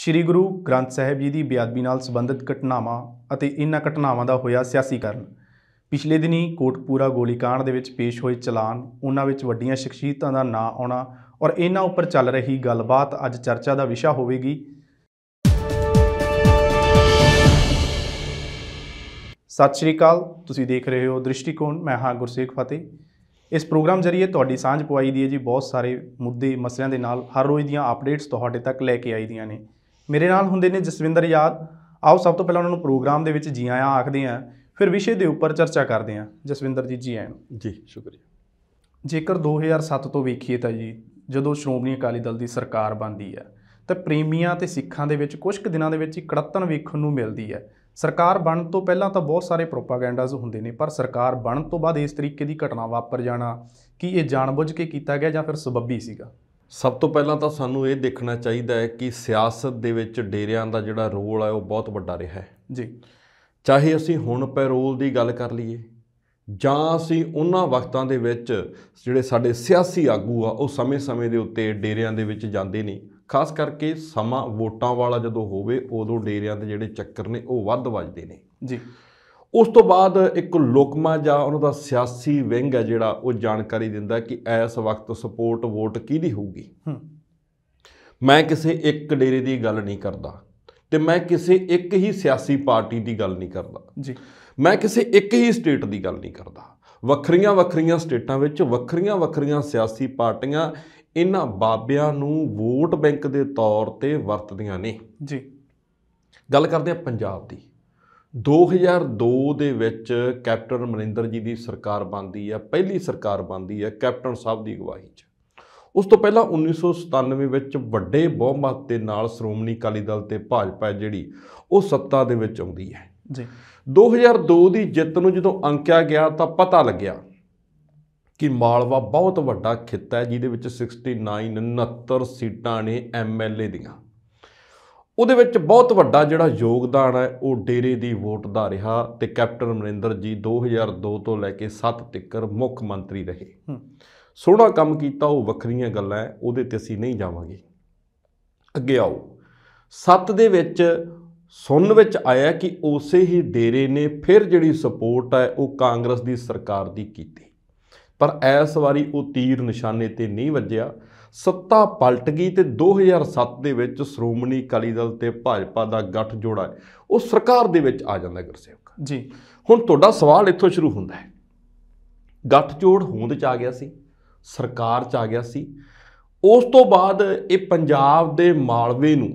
ਸ੍ਰੀ ਗੁਰੂ ਗ੍ਰੰਥ ਸਾਹਿਬ ਜੀ ਦੀ ਬਿਆਦਬੀ ਨਾਲ ਸੰਬੰਧਿਤ ਘਟਨਾਵਾਂ ਅਤੇ ਇਹਨਾਂ ਘਟਨਾਵਾਂ ਦਾ ਹੋਇਆ ਸਿਆਸੀਕਰਨ ਪਿਛਲੇ ਦਿਨੀ ਕੋਟਪੂਰਾ ਗੋਲੀकांड ਦੇ ਵਿੱਚ ਪੇਸ਼ ਹੋਏ ਚਲਾਨ ਉਹਨਾਂ ਵਿੱਚ ਵੱਡੀਆਂ ਸ਼ਖਸੀਅਤਾਂ ਦਾ ਨਾਂ ਆਉਣਾ ਔਰ ਇਹਨਾਂ ਉੱਪਰ ਚੱਲ ਰਹੀ ਗੱਲਬਾਤ ਅੱਜ ਚਰਚਾ ਦਾ ਵਿਸ਼ਾ ਹੋਵੇਗੀ ਸਤਿ ਸ਼੍ਰੀ ਅਕਾਲ ਤੁਸੀਂ ਦੇਖ ਰਹੇ ਹੋ ਦ੍ਰਿਸ਼ਟੀਕੋਣ ਮੈਂ ਹਾਂ ਗੁਰਸੇਖ ਫਤਿਹ ਇਸ ਪ੍ਰੋਗਰਾਮ ਜ਼ਰੀਏ ਤੁਹਾਡੀ ਸਾਂਝ ਪਵਾਈ ਦੀ ਹੈ ਜੀ ਬਹੁਤ ਸਾਰੇ ਮੁੱਦੇ ਮਸਲਿਆਂ ਦੇ ਨਾਲ ਹਰ ਰੋਜ਼ ਦੀਆਂ ਅਪਡੇਟਸ ਤੁਹਾਡੇ ਤੱਕ ਲੈ ਕੇ ਆਈ ਦੀਆਂ ਨੇ ਮੇਰੇ ਨਾਲ ਹੁੰਦੇ ਨੇ ਜਸਵਿੰਦਰ ਯਾਦ ਆਓ ਸਭ ਤੋਂ ਪਹਿਲਾਂ ਉਹਨਾਂ ਨੂੰ ਪ੍ਰੋਗਰਾਮ ਦੇ ਵਿੱਚ ਜੀ ਆਇਆਂ ਆਖਦੇ ਆਂ ਫਿਰ ਵਿਸ਼ੇ ਦੇ ਉੱਪਰ ਚਰਚਾ ਕਰਦੇ ਆਂ ਜਸਵਿੰਦਰ ਜੀ ਜੀ ਆਇਆਂ ਜੀ ਸ਼ੁਕਰੀਆ ਜੇਕਰ 2007 ਤੋਂ ਵੇਖੀਏ ਤਾਂ ਜੀ ਜਦੋਂ ਸ਼੍ਰੋਮਣੀ ਅਕਾਲੀ ਦਲ ਦੀ ਸਰਕਾਰ ਬਣਦੀ ਹੈ ਤਾਂ ਪ੍ਰੇਮੀਆਂ ਤੇ ਸਿੱਖਾਂ ਦੇ ਵਿੱਚ ਕੁਝ ਕੁ ਦਿਨਾਂ ਦੇ ਵਿੱਚ ਹੀ ਕੜਤਨ ਵੇਖਣ ਨੂੰ ਮਿਲਦੀ ਹੈ ਸਰਕਾਰ ਬਣਨ ਤੋਂ ਪਹਿਲਾਂ ਤਾਂ ਬਹੁਤ ਸਾਰੇ ਪ੍ਰੋਪਾਗੈਂਡਾਜ਼ ਹੁੰਦੇ ਨੇ ਪਰ ਸਰਕਾਰ ਬਣਨ ਤੋਂ ਬਾਅਦ ਇਸ ਤਰੀਕੇ ਦੀ ਘਟਨਾ ਵਾਪਰ ਜਾਣਾ ਕਿ ਇਹ ਜਾਣਬੁੱਝ ਕੇ ਕੀਤਾ ਗਿਆ ਜਾਂ ਫਿਰ ਸਬੱਬੀ ਸੀਗਾ ਸਭ ਤੋਂ ਪਹਿਲਾਂ ਤਾਂ ਸਾਨੂੰ ਇਹ ਦੇਖਣਾ ਚਾਹੀਦਾ ਹੈ ਕਿ ਸਿਆਸਤ ਦੇ ਵਿੱਚ ਡੇਰਿਆਂ ਦਾ ਜਿਹੜਾ ਰੋਲ ਹੈ ਉਹ ਬਹੁਤ ਵੱਡਾ ਰਿਹਾ ਹੈ ਜੀ ਚਾਹੇ ਅਸੀਂ ਹੁਣ ਪੈਰੋਲ ਦੀ ਗੱਲ ਕਰ ਲਈਏ ਜਾਂ ਅਸੀਂ ਉਹਨਾਂ ਵਕਤਾਂ ਦੇ ਵਿੱਚ ਜਿਹੜੇ ਸਾਡੇ ਸਿਆਸੀ ਆਗੂ ਆ ਉਹ ਸਮੇਂ-ਸਮੇਂ ਦੇ ਉੱਤੇ ਡੇਰਿਆਂ ਦੇ ਵਿੱਚ ਜਾਂਦੇ ਨੇ ਖਾਸ ਕਰਕੇ ਸਮਾਂ ਵੋਟਾਂ ਵਾਲਾ ਜਦੋਂ ਹੋਵੇ ਉਦੋਂ ਡੇਰਿਆਂ ਦੇ ਜਿਹੜੇ ਚੱਕਰ ਨੇ ਉਹ ਵੱਧ ਵੱਜਦੇ ਨੇ ਜੀ ਉਸ ਤੋਂ ਬਾਅਦ ਇੱਕ ਲੋਕਮਾ ਜਾਂ ਉਹਨਾਂ ਦਾ ਸਿਆਸੀ ਵਿੰਗ ਹੈ ਜਿਹੜਾ ਉਹ ਜਾਣਕਾਰੀ ਦਿੰਦਾ ਕਿ ਇਸ ਵਕਤ ਸਪੋਰਟ ਵੋਟ ਕਿਹਦੀ ਹੋਊਗੀ ਮੈਂ ਕਿਸੇ ਇੱਕ ਡੇਰੇ ਦੀ ਗੱਲ ਨਹੀਂ ਕਰਦਾ ਤੇ ਮੈਂ ਕਿਸੇ ਇੱਕ ਹੀ ਸਿਆਸੀ ਪਾਰਟੀ ਦੀ ਗੱਲ ਨਹੀਂ ਕਰਦਾ ਜੀ ਮੈਂ ਕਿਸੇ ਇੱਕ ਹੀ ਸਟੇਟ ਦੀ ਗੱਲ ਨਹੀਂ ਕਰਦਾ ਵੱਖਰੀਆਂ ਵੱਖਰੀਆਂ ਸਟੇਟਾਂ ਵਿੱਚ ਵੱਖਰੀਆਂ ਵੱਖਰੀਆਂ ਸਿਆਸੀ ਪਾਰਟੀਆਂ ਇਹਨਾਂ ਬਾਬਿਆਂ ਨੂੰ ਵੋਟ ਬੈਂਕ ਦੇ ਤੌਰ ਤੇ ਵਰਤਦੀਆਂ ਨੇ ਜੀ ਗੱਲ ਕਰਦੇ ਆ ਪੰਜਾਬ ਦੀ 2002 ਦੇ ਵਿੱਚ ਕੈਪਟਨ ਮਨਿੰਦਰ ਜੀ ਦੀ ਸਰਕਾਰ ਬਣਦੀ ਆ ਪਹਿਲੀ ਸਰਕਾਰ ਬਣਦੀ ਆ ਕੈਪਟਨ ਸਾਹਿਬ ਦੀ ਅਗਵਾਈ 'ਚ ਉਸ ਤੋਂ ਪਹਿਲਾਂ 1997 ਵਿੱਚ ਵੱਡੇ ਬਹੁਮਤ ਦੇ ਨਾਲ ਸ਼੍ਰੋਮਣੀ ਅਕਾਲੀ ਦਲ ਤੇ ਭਾਜਪਾ ਜਿਹੜੀ ਉਹ ਸੱਤਾ ਦੇ ਵਿੱਚ ਆਉਂਦੀ ਹੈ ਜੀ 2002 ਦੀ ਜਿੱਤ ਨੂੰ ਜਦੋਂ ਅੰਕਿਆ ਗਿਆ ਤਾਂ ਪਤਾ ਲੱਗਿਆ ਕਿ ਮਾਲਵਾ ਬਹੁਤ ਵੱਡਾ ਖਿੱਤਾ ਹੈ ਜਿਹਦੇ ਵਿੱਚ 69 69 ਸੀਟਾਂ ਨੇ ਐਮਐਲਏ ਦੀਆਂ ਉਹਦੇ ਵਿੱਚ ਬਹੁਤ ਵੱਡਾ ਜਿਹੜਾ ਯੋਗਦਾਨ ਹੈ ਉਹ ਡੇਰੇ ਦੀ ਵੋਟ ਦਾ ਰਿਹਾ ਤੇ ਕੈਪਟਨ ਅਮਰਿੰਦਰ ਜੀ 2002 ਤੋਂ ਲੈ ਕੇ 7 ਤਿੱਕਰ ਮੁੱਖ ਮੰਤਰੀ ਰਹੇ ਸੋਹਣਾ ਕੰਮ ਕੀਤਾ ਉਹ ਵੱਖਰੀਆਂ ਗੱਲਾਂ ਉਹਦੇ ਤੇ ਅਸੀਂ ਨਹੀਂ ਜਾਵਾਂਗੇ ਅੱਗੇ ਆਓ 7 ਦੇ ਵਿੱਚ ਸੁਣ ਵਿੱਚ ਆਇਆ ਕਿ ਉਸੇ ਹੀ ਡੇਰੇ ਨੇ ਫਿਰ ਜਿਹੜੀ ਸਪੋਰਟ ਹੈ ਉਹ ਕਾਂਗਰਸ ਦੀ ਸਰਕਾਰ ਦੀ ਕੀਤੀ ਪਰ ਐਸ ਵਾਰੀ ਉਹ ਤੀਰ ਨਿਸ਼ਾਨੇ ਤੇ ਨਹੀਂ ਵੱਜਿਆ ਸੱਤਾ ਪਲਟ ਗਈ ਤੇ 2007 ਦੇ ਵਿੱਚ ਸ਼੍ਰੋਮਣੀ ਅਕਾਲੀ ਦਲ ਤੇ ਭਾਜਪਾ ਦਾ ਗੱਠ ਜੋੜਾ ਉਹ ਸਰਕਾਰ ਦੇ ਵਿੱਚ ਆ ਜਾਂਦਾ ਗੁਰਸੇਵਕ ਜੀ ਹੁਣ ਤੁਹਾਡਾ ਸਵਾਲ ਇੱਥੋਂ ਸ਼ੁਰੂ ਹੁੰਦਾ ਹੈ ਗੱਠ ਜੋੜ ਹੋਂਦ ਚ ਆ ਗਿਆ ਸੀ ਸਰਕਾਰ ਚ ਆ ਗਿਆ ਸੀ ਉਸ ਤੋਂ ਬਾਅਦ ਇਹ ਪੰਜਾਬ ਦੇ ਮਾਲਵੇ ਨੂੰ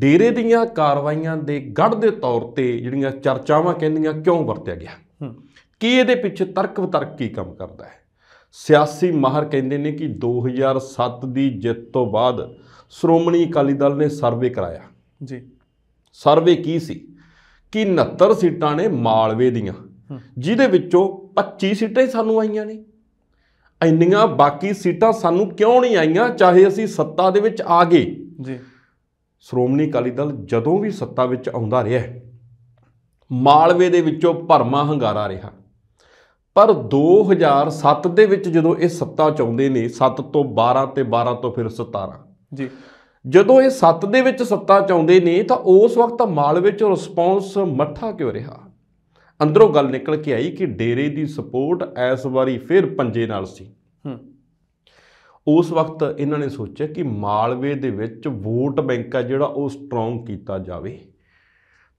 ਡੇਰੇ ਦੀਆਂ ਕਾਰਵਾਈਆਂ ਦੇ ਗੜ ਦੇ ਤੌਰ ਤੇ ਜਿਹੜੀਆਂ ਚਰਚਾਵਾਂ ਕਹਿੰਦੀਆਂ ਕਿਉਂ ਵਰਤਿਆ ਗਿਆ ਕੀ ਇਹਦੇ ਪਿੱਛੇ ਤਰਕ ਵਿਤਰਕ ਕੀ ਕੰਮ ਕਰਦਾ ਹੈ ਸਿਆਸੀ ਮਾਹਰ ਕਹਿੰਦੇ ਨੇ ਕਿ 2007 ਦੀ ਜਿੱਤ ਤੋਂ ਬਾਅਦ ਸ਼੍ਰੋਮਣੀ ਅਕਾਲੀ ਦਲ ਨੇ ਸਰਵੇ ਕਰਾਇਆ ਜੀ ਸਰਵੇ ਕੀ ਸੀ ਕਿ 69 ਸੀਟਾਂ ਨੇ ਮਾਲਵੇ ਦੀਆਂ ਜਿਹਦੇ ਵਿੱਚੋਂ 25 ਸੀਟਾਂ ਹੀ ਸਾਨੂੰ ਆਈਆਂ ਨੇ ਇੰਨੀਆਂ ਬਾਕੀ ਸੀਟਾਂ ਸਾਨੂੰ ਕਿਉਂ ਨਹੀਂ ਆਈਆਂ ਚਾਹੇ ਅਸੀਂ ਸੱਤਾ ਦੇ ਵਿੱਚ ਆ ਗਏ ਜੀ ਸ਼੍ਰੋਮਣੀ ਅਕਾਲੀ ਦਲ ਜਦੋਂ ਵੀ ਸੱਤਾ ਵਿੱਚ ਆਉਂਦਾ ਰਿਹਾ ਮਾਲਵੇ ਦੇ ਵਿੱਚੋਂ ਭਰਮਾ ਹੰਗਾਰਾ ਰਿਹਾ ਪਰ 2007 ਦੇ ਵਿੱਚ ਜਦੋਂ ਇਹ ਸੱਤਾ ਚਾਉਂਦੇ ਨੇ 7 ਤੋਂ 12 ਤੇ 12 ਤੋਂ ਫਿਰ 17 ਜੀ ਜਦੋਂ ਇਹ 7 ਦੇ ਵਿੱਚ ਸੱਤਾ ਚਾਉਂਦੇ ਨੇ ਤਾਂ ਉਸ ਵਕਤ ਮਾਲਵੇ 'ਚ ਰਿਸਪੌਂਸ ਮੱਠਾ ਕਿਉਂ ਰਿਹਾ ਅੰਦਰੋਂ ਗੱਲ ਨਿਕਲ ਕੇ ਆਈ ਕਿ ਡੇਰੇ ਦੀ ਸਪੋਰਟ ਐਸ ਵਾਰੀ ਫਿਰ ਪੰਜੇ ਨਾਲ ਸੀ ਹੂੰ ਉਸ ਵਕਤ ਇਹਨਾਂ ਨੇ ਸੋਚਿਆ ਕਿ ਮਾਲਵੇ ਦੇ ਵਿੱਚ ਵੋਟ ਬੈਂਕ ਆ ਜਿਹੜਾ ਉਹ ਸਟਰੋਂਗ ਕੀਤਾ ਜਾਵੇ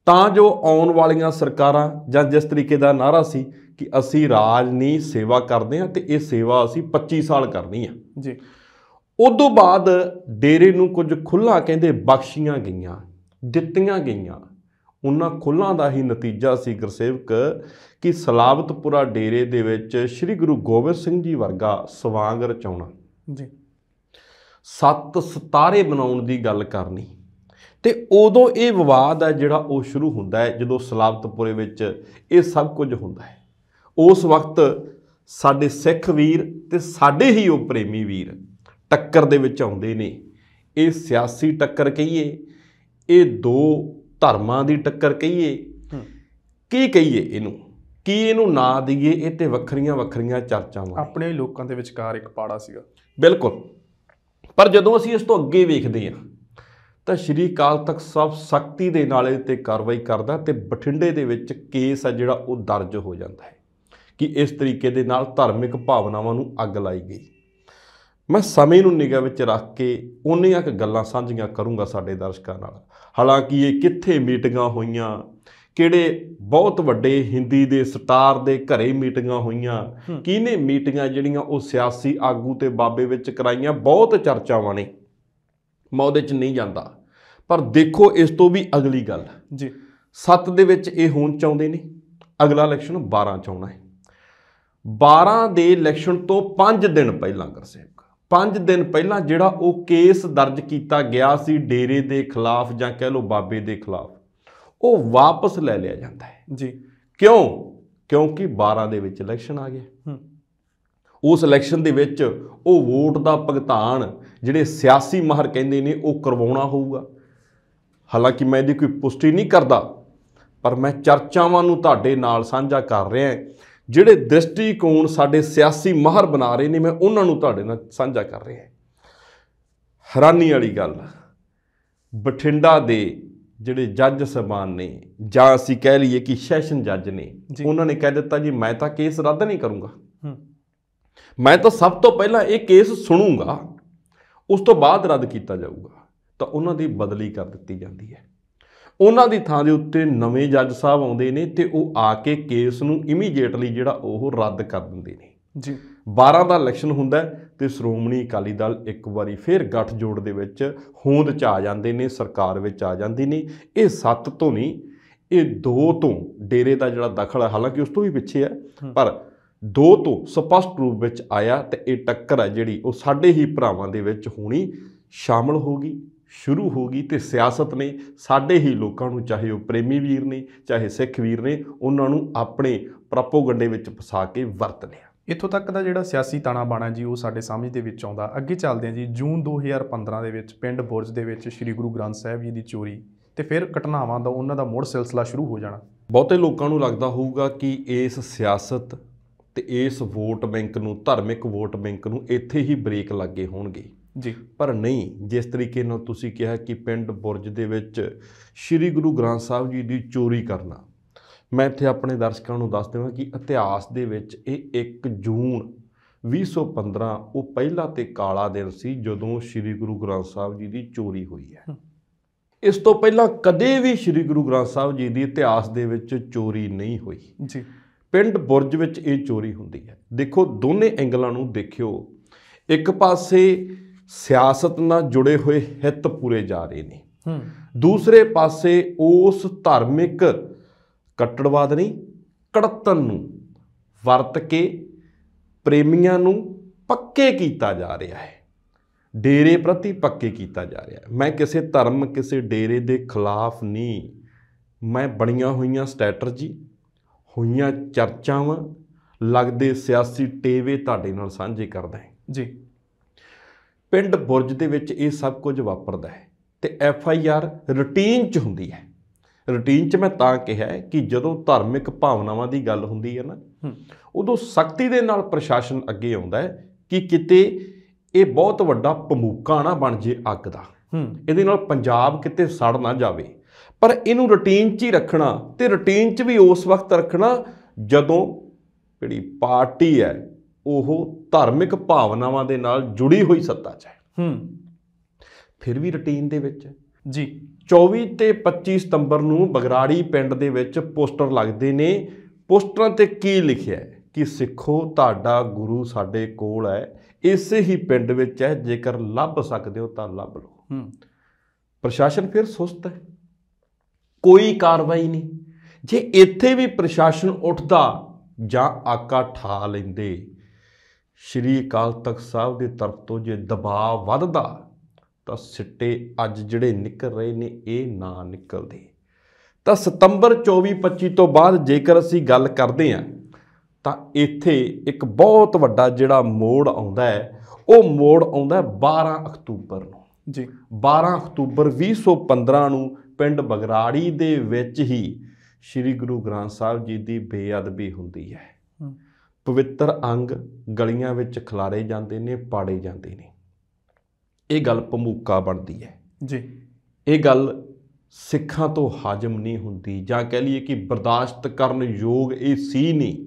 ਤਾਂ ਜੋ ਆਉਣ ਵਾਲੀਆਂ ਸਰਕਾਰਾਂ ਜਾਂ ਜਿਸ ਤਰੀਕੇ ਦਾ ਨਾਰਾ ਸੀ ਕਿ ਅਸੀਂ ਰਾਜ ਨਹੀਂ ਸੇਵਾ ਕਰਦੇ ਹਾਂ ਤੇ ਇਹ ਸੇਵਾ ਅਸੀਂ 25 ਸਾਲ ਕਰਨੀ ਆ ਜੀ ਉਦੋਂ ਬਾਅਦ ਡੇਰੇ ਨੂੰ ਕੁਝ ਖੁੱਲਾ ਕਹਿੰਦੇ ਬਖਸ਼ੀਆਂ ਗਈਆਂ ਦਿੱਤੀਆਂ ਗਈਆਂ ਉਹਨਾਂ ਖੁੱਲਾਂ ਦਾ ਹੀ ਨਤੀਜਾ ਸੀ ਗੁਰਸੇਵਕ ਕਿ ਸਲਾਵਤਪੁਰਾ ਡੇਰੇ ਦੇ ਵਿੱਚ ਸ੍ਰੀ ਗੁਰੂ ਗੋਬਿੰਦ ਸਿੰਘ ਜੀ ਵਰਗਾ ਸਵਾਂਗ ਰਚਾਉਣਾ ਜੀ ਸੱਤ ਸਤਾਰੇ ਬਣਾਉਣ ਦੀ ਗੱਲ ਕਰਨੀ ਤੇ ਉਦੋਂ ਇਹ ਵਿਵਾਦ ਹੈ ਜਿਹੜਾ ਉਹ ਸ਼ੁਰੂ ਹੁੰਦਾ ਹੈ ਜਦੋਂ ਸਲਾਵਤਪੁਰੇ ਵਿੱਚ ਇਹ ਸਭ ਕੁਝ ਹੁੰਦਾ ਹੈ ਉਸ ਵਕਤ ਸਾਡੇ ਸਿੱਖ ਵੀਰ ਤੇ ਸਾਡੇ ਹੀ ਉਹ ਪ੍ਰੇਮੀ ਵੀਰ ਟੱਕਰ ਦੇ ਵਿੱਚ ਆਉਂਦੇ ਨੇ ਇਹ ਸਿਆਸੀ ਟੱਕਰ ਕਹੀਏ ਇਹ ਦੋ ਧਰਮਾਂ ਦੀ ਟੱਕਰ ਕਹੀਏ ਕੀ ਕਹੀਏ ਇਹਨੂੰ ਕੀ ਇਹਨੂੰ ਨਾਂ ਦਈਏ ਇਹ ਤੇ ਵੱਖਰੀਆਂ ਵੱਖਰੀਆਂ ਚਰਚਾਵਾਂ ਆਪਣੇ ਲੋਕਾਂ ਦੇ ਵਿਚਕਾਰ ਇੱਕ ਪਾੜਾ ਸੀਗਾ ਬਿਲਕੁਲ ਪਰ ਜਦੋਂ ਅਸੀਂ ਇਸ ਤੋਂ ਅੱਗੇ ਵੇਖਦੇ ਹਾਂ ਤਾਂ ਸ਼੍ਰੀ ਕਾਲ ਤੱਕ ਸਭ ਸ਼ਕਤੀ ਦੇ ਨਾਲ ਇਹ ਤੇ ਕਾਰਵਾਈ ਕਰਦਾ ਤੇ ਬਠਿੰਡੇ ਦੇ ਵਿੱਚ ਕੇਸ ਆ ਜਿਹੜਾ ਉਹ ਦਰਜ ਹੋ ਜਾਂਦਾ ਹੈ ਕਿ ਇਸ ਤਰੀਕੇ ਦੇ ਨਾਲ ਧਾਰਮਿਕ ਭਾਵਨਾਵਾਂ ਨੂੰ ਅੱਗ ਲਾਈ ਗਈ ਮੈਂ ਸਮੇਂ ਨੂੰ ਨਿਗਾਹ ਵਿੱਚ ਰੱਖ ਕੇ ਉਹਨੀਆਂ ਕੁ ਗੱਲਾਂ ਸਾਂਝੀਆਂ ਕਰੂੰਗਾ ਸਾਡੇ ਦਰਸ਼ਕਾਂ ਨਾਲ ਹਾਲਾਂਕਿ ਇਹ ਕਿੱਥੇ ਮੀਟਿੰਗਾਂ ਹੋਈਆਂ ਕਿਹੜੇ ਬਹੁਤ ਵੱਡੇ ਹਿੰਦੀ ਦੇ ਸਟਾਰ ਦੇ ਘਰੇ ਮੀਟਿੰਗਾਂ ਹੋਈਆਂ ਕਿਹਨੇ ਮੀਟਿੰਗਾਂ ਜਿਹੜੀਆਂ ਉਹ ਸਿਆਸੀ ਆਗੂ ਤੇ ਬਾਬੇ ਵਿੱਚ ਕਰਾਈਆਂ ਬਹੁਤ ਚਰਚਾਵਾਂ ਨੇ ਮੌਦੇ 'ਚ ਨਹੀਂ ਜਾਂਦਾ ਪਰ ਦੇਖੋ ਇਸ ਤੋਂ ਵੀ ਅਗਲੀ ਗੱਲ ਜੀ 7 ਦੇ ਵਿੱਚ ਇਹ ਹੋਣ ਚਾਹੁੰਦੇ ਨੇ ਅਗਲਾ ਇਲੈਕਸ਼ਨ 12 ਚ ਆਉਣਾ ਹੈ 12 ਦੇ ਇਲੈਕਸ਼ਨ ਤੋਂ 5 ਦਿਨ ਪਹਿਲਾਂ ਗਰਸੇਵਕਾ 5 ਦਿਨ ਪਹਿਲਾਂ ਜਿਹੜਾ ਉਹ ਕੇਸ ਦਰਜ ਕੀਤਾ ਗਿਆ ਸੀ ਡੇਰੇ ਦੇ ਖਿਲਾਫ ਜਾਂ ਕਹਿ ਲਓ ਬਾਬੇ ਦੇ ਖਿਲਾਫ ਉਹ ਵਾਪਸ ਲੈ ਲਿਆ ਜਾਂਦਾ ਹੈ ਜੀ ਕਿਉਂ ਕਿਉਂਕਿ 12 ਦੇ ਵਿੱਚ ਇਲੈਕਸ਼ਨ ਆ ਗਿਆ ਉਸ ਇਲੈਕਸ਼ਨ ਦੇ ਵਿੱਚ ਉਹ ਵੋਟ ਦਾ ਭੁਗਤਾਨ ਜਿਹੜੇ ਸਿਆਸੀ ਮਾਹਰ ਕਹਿੰਦੇ ਨੇ ਉਹ ਕਰਵਾਉਣਾ ਹੋਊਗਾ ਹਾਲਾਂਕਿ ਮੈਂ ਇਹਦੀ ਕੋਈ ਪੁਸ਼ਟੀ ਨਹੀਂ ਕਰਦਾ ਪਰ ਮੈਂ ਚਰਚਾਵਾਂ ਨੂੰ ਤੁਹਾਡੇ ਨਾਲ ਸਾਂਝਾ ਕਰ ਰਿਹਾ ਹਾਂ ਜਿਹੜੇ ਦ੍ਰਿਸ਼ਟੀਕੋਣ ਸਾਡੇ ਸਿਆਸੀ ਮਾਹਰ ਬਣਾ ਰਹੇ ਨੇ ਮੈਂ ਉਹਨਾਂ ਨੂੰ ਤੁਹਾਡੇ ਨਾਲ ਸਾਂਝਾ ਕਰ ਰਿਹਾ ਹੈਰਾਨੀ ਵਾਲੀ ਗੱਲ ਬਠਿੰਡਾ ਦੇ ਜਿਹੜੇ ਜੱਜ ਸਬਾਨ ਨੇ ਜਾਂ ਅਸੀਂ ਕਹਿ ਲਈਏ ਕਿ ਸੈਸ਼ਨ ਜੱਜ ਨੇ ਉਹਨਾਂ ਨੇ ਕਹਿ ਦਿੱਤਾ ਜੀ ਮੈਂ ਤਾਂ ਕੇਸ ਰੱਦ ਨਹੀਂ ਕਰੂੰਗਾ ਮੈਂ ਤਾਂ ਸਭ ਤੋਂ ਪਹਿਲਾਂ ਇਹ ਕੇਸ ਸੁਣੂੰਗਾ ਉਸ ਤੋਂ ਬਾਅਦ ਰੱਦ ਕੀਤਾ ਜਾਊਗਾ ਤਾਂ ਉਹਨਾਂ ਦੀ ਬਦਲੀ ਕਰ ਦਿੱਤੀ ਜਾਂਦੀ ਹੈ ਉਹਨਾਂ ਦੀ ਥਾਂ ਦੇ ਉੱਤੇ ਨਵੇਂ ਜੱਜ ਸਾਹਿਬ ਆਉਂਦੇ ਨੇ ਤੇ ਉਹ ਆ ਕੇ ਕੇਸ ਨੂੰ ਇਮੀਡੀਏਟਲੀ ਜਿਹੜਾ ਉਹ ਰੱਦ ਕਰ ਦਿੰਦੇ ਨੇ ਜੀ 12 ਦਾ ਇਲੈਕਸ਼ਨ ਹੁੰਦਾ ਤੇ ਸ਼੍ਰੋਮਣੀ ਅਕਾਲੀ ਦਲ ਇੱਕ ਵਾਰੀ ਫੇਰ ਜੋੜ ਦੇ ਵਿੱਚ ਹੋਂਦ ਚ ਆ ਜਾਂਦੇ ਨੇ ਸਰਕਾਰ ਵਿੱਚ ਆ ਜਾਂਦੀ ਨੇ ਇਹ 7 ਤੋਂ ਨਹੀਂ ਇਹ 2 ਤੋਂ ਡੇਰੇ ਦਾ ਜਿਹੜਾ ਦਖਲ ਹੈ ਹਾਲਾਂਕਿ ਉਸ ਤੋਂ ਵੀ ਪਿੱਛੇ ਹੈ ਪਰ 2 ਤੋਂ ਸਪਸ਼ਟ ਰੂਪ ਵਿੱਚ ਆਇਆ ਤੇ ਇਹ ਟੱਕਰ ਹੈ ਜਿਹੜੀ ਉਹ ਸਾਡੇ ਹੀ ਭਰਾਵਾਂ ਦੇ ਵਿੱਚ ਹੋਣੀ ਸ਼ਾਮਲ ਹੋਗੀ ਸ਼ੁਰੂ ਹੋ ਗਈ ਤੇ ਸਿਆਸਤ ਨੇ ਸਾਡੇ ਹੀ ਲੋਕਾਂ ਨੂੰ ਚਾਹੇ ਉਹ ਪ੍ਰੇਮੀ ਵੀਰ ਨੇ ਚਾਹੇ ਸਿੱਖ ਵੀਰ ਨੇ ਉਹਨਾਂ ਨੂੰ ਆਪਣੇ ਪ੍ਰੋਪੋਗੰਡੇ ਵਿੱਚ ਫਸਾ ਕੇ ਵਰਤ ਲਿਆ ਇੱਥੋਂ ਤੱਕ ਦਾ ਜਿਹੜਾ ਸਿਆਸੀ ਤਾਣਾ ਬਾਣਾ ਜੀ ਉਹ ਸਾਡੇ ਸਮਝ ਦੇ ਵਿੱਚ ਆਉਂਦਾ ਅੱਗੇ ਚੱਲਦੇ ਆ ਜੀ ਜੂਨ 2015 ਦੇ ਵਿੱਚ ਪਿੰਡ ਬੁਰਜ ਦੇ ਵਿੱਚ ਸ੍ਰੀ ਗੁਰੂ ਗ੍ਰੰਥ ਸਾਹਿਬ ਜੀ ਦੀ ਚੋਰੀ ਤੇ ਫਿਰ ਘਟਨਾਵਾਂ ਦਾ ਉਹਨਾਂ ਦਾ ਮੋੜ ਸਿਲਸਿਲਾ ਸ਼ੁਰੂ ਹੋ ਜਾਣਾ ਬਹੁਤੇ ਲੋਕਾਂ ਨੂੰ ਲੱਗਦਾ ਹੋਊਗਾ ਕਿ ਇਸ ਸਿਆਸਤ ਤੇ ਇਸ ਵੋਟ ਬੈਂਕ ਨੂੰ ਧਾਰਮਿਕ ਵੋਟ ਬੈਂਕ ਨੂੰ ਇੱਥੇ ਹੀ ਬ੍ਰੇਕ ਲੱਗੇ ਹੋਣਗੇ ਜੀ ਪਰ ਨਹੀਂ ਜਿਸ ਤਰੀਕੇ ਨਾਲ ਤੁਸੀਂ ਕਿਹਾ ਕਿ ਪਿੰਡ ਬੁਰਜ ਦੇ ਵਿੱਚ ਸ੍ਰੀ ਗੁਰੂ ਗ੍ਰੰਥ ਸਾਹਿਬ ਜੀ ਦੀ ਚੋਰੀ ਕਰਨਾ ਮੈਂ ਇੱਥੇ ਆਪਣੇ ਦਰਸ਼ਕਾਂ ਨੂੰ ਦੱਸ ਦੇਵਾਂ ਕਿ ਇਤਿਹਾਸ ਦੇ ਵਿੱਚ ਇਹ 1 ਜੂਨ 2015 ਉਹ ਪਹਿਲਾ ਤੇ ਕਾਲਾ ਦਿਨ ਸੀ ਜਦੋਂ ਸ੍ਰੀ ਗੁਰੂ ਗ੍ਰੰਥ ਸਾਹਿਬ ਜੀ ਦੀ ਚੋਰੀ ਹੋਈ ਹੈ ਇਸ ਤੋਂ ਪਹਿਲਾਂ ਕਦੇ ਵੀ ਸ੍ਰੀ ਗੁਰੂ ਗ੍ਰੰਥ ਸਾਹਿਬ ਜੀ ਦੀ ਇਤਿਹਾਸ ਦੇ ਵਿੱਚ ਚੋਰੀ ਨਹੀਂ ਹੋਈ ਜੀ ਪਿੰਡ ਬੁਰਜ ਵਿੱਚ ਇਹ ਚੋਰੀ ਹੁੰਦੀ ਹੈ ਦੇਖੋ ਦੋਨੇ ਐਂਗਲਾਂ ਨੂੰ ਦੇਖਿਓ ਇੱਕ ਪਾਸੇ ਸਿਆਸਤ ਨਾਲ ਜੁੜੇ ਹੋਏ ਹਿੱਤ ਪੂਰੇ ਜਾ ਰਹੇ ਨੇ ਹੂੰ ਦੂਸਰੇ ਪਾਸੇ ਉਸ ਧਾਰਮਿਕ ਕੱਟੜਵਾਦ ਨਹੀਂ ਕੜਤਨ ਨੂੰ ਵਰਤ ਕੇ ਪ੍ਰੇਮੀਆਂ ਨੂੰ ਪੱਕੇ ਕੀਤਾ ਜਾ ਰਿਹਾ ਹੈ ਡੇਰੇ ਪ੍ਰਤੀ ਪੱਕੇ ਕੀਤਾ ਜਾ ਰਿਹਾ ਮੈਂ ਕਿਸੇ ਧਰਮ ਕਿਸੇ ਡੇਰੇ ਦੇ ਖਿਲਾਫ ਨਹੀਂ ਮੈਂ ਬਣੀਆਂ ਹੋਈਆਂ ਸਟ੍ਰੈਟਜੀ ਹੋਈਆਂ ਚਰਚਾਵਾਂ ਲੱਗਦੇ ਸਿਆਸੀ ਟੇਵੇ ਤੁਹਾਡੇ ਨਾਲ ਸਾਂਝੇ ਕਰਦਾ ਜੀ ਪਿੰਡ ਬੁਰਜ ਦੇ ਵਿੱਚ ਇਹ ਸਭ ਕੁਝ ਵਾਪਰਦਾ ਹੈ ਤੇ ਐਫ ਆਈ ਆਰ ਰੁਟੀਨ 'ਚ ਹੁੰਦੀ ਹੈ ਰੁਟੀਨ 'ਚ ਮੈਂ ਤਾਂ ਕਿਹਾ ਕਿ ਜਦੋਂ ਧਾਰਮਿਕ ਭਾਵਨਾਵਾਂ ਦੀ ਗੱਲ ਹੁੰਦੀ ਹੈ ਨਾ ਉਦੋਂ ਸਖਤੀ ਦੇ ਨਾਲ ਪ੍ਰਸ਼ਾਸਨ ਅੱਗੇ ਆਉਂਦਾ ਹੈ ਕਿ ਕਿਤੇ ਇਹ ਬਹੁਤ ਵੱਡਾ ਪਮੂਕਾ ਨਾ ਬਣ ਜੇ ਅੱਗ ਦਾ ਇਹਦੇ ਨਾਲ ਪੰਜਾਬ ਕਿਤੇ ਸੜ ਨਾ ਜਾਵੇ ਪਰ ਇਹਨੂੰ ਰੁਟੀਨ 'ਚ ਹੀ ਰੱਖਣਾ ਤੇ ਰੁਟੀਨ 'ਚ ਵੀ ਉਸ ਵਕਤ ਰੱਖਣਾ ਜਦੋਂ ਜਿਹੜੀ ਪਾਰਟੀ ਹੈ ਉਹ ਧਾਰਮਿਕ ਭਾਵਨਾਵਾਂ ਦੇ ਨਾਲ ਜੁੜੀ ਹੋਈ ਸੱਤਾ 'ਚ ਹੈ ਹੂੰ ਫਿਰ ਵੀ ਰੁਟੀਨ ਦੇ ਵਿੱਚ ਜੀ 24 ਤੇ 25 ਸਤੰਬਰ ਨੂੰ ਬਗਰਾੜੀ ਪਿੰਡ ਦੇ ਵਿੱਚ ਪੋਸਟਰ ਲੱਗਦੇ ਨੇ ਪੋਸਟਰਾਂ ਤੇ ਕੀ ਲਿਖਿਆ ਹੈ ਕਿ ਸਿੱਖੋ ਤੁਹਾਡਾ ਗੁਰੂ ਸਾਡੇ ਕੋਲ ਹੈ ਇਸੇ ਹੀ ਪਿੰਡ ਵਿੱਚ ਹੈ ਜੇਕਰ ਲੱਭ ਸਕਦੇ ਹੋ ਤਾਂ ਲੱਭ ਲਓ ਹੂੰ ਪ੍ਰਸ਼ਾਸਨ ਫਿਰ ਸੁਸਤ ਹੈ ਕੋਈ ਕਾਰਵਾਈ ਨਹੀਂ ਜੇ ਇੱਥੇ ਵੀ ਪ੍ਰਸ਼ਾਸਨ ਉੱਠਦਾ ਜਾਂ ਆਕਾ ਠਾ ਲੈਂਦੇ ਸ਼੍ਰੀ ਅਕਾਲ ਤਖਤ ਸਾਹਿਬ ਦੇ ਤਰਫ ਤੋਂ ਜੇ ਦਬਾਅ ਵੱਧਦਾ ਤਾਂ ਸਿੱਟੇ ਅੱਜ ਜਿਹੜੇ ਨਿਕਲ ਰਹੇ ਨੇ ਇਹ ਨਾ ਨਿਕਲਦੇ ਤਾਂ ਸਤੰਬਰ 24 25 ਤੋਂ ਬਾਅਦ ਜੇਕਰ ਅਸੀਂ ਗੱਲ ਕਰਦੇ ਹਾਂ ਤਾਂ ਇੱਥੇ ਇੱਕ ਬਹੁਤ ਵੱਡਾ ਜਿਹੜਾ ਮੋੜ ਆਉਂਦਾ ਹੈ ਉਹ ਮੋੜ ਆਉਂਦਾ ਹੈ 12 ਅਕਤੂਬਰ ਨੂੰ ਜੀ 12 ਅਕਤੂਬਰ 2015 ਨੂੰ ਪਿੰਡ ਬਗਰਾੜੀ ਦੇ ਵਿੱਚ ਹੀ ਸ੍ਰੀ ਗੁਰੂ ਗ੍ਰੰਥ ਸਾਹਿਬ ਜੀ ਦੀ ਬੇਅਦਬੀ ਹੁੰਦੀ ਹੈ ਪਵਿੱਤਰ ਅੰਗ ਗਲੀਆਂ ਵਿੱਚ ਖਿਲਾਰੇ ਜਾਂਦੇ ਨੇ ਪਾੜੇ ਜਾਂਦੇ ਨੇ ਇਹ ਗੱਲ ਪਮੂਕਾ ਬਣਦੀ ਹੈ ਜੀ ਇਹ ਗੱਲ ਸਿੱਖਾਂ ਤੋਂ ਹਾਜਮ ਨਹੀਂ ਹੁੰਦੀ ਜਾਂ ਕਹਿ ਲਈਏ ਕਿ ਬਰਦਾਸ਼ਤ ਕਰਨ ਯੋਗ ਇਹ ਸੀ ਨਹੀਂ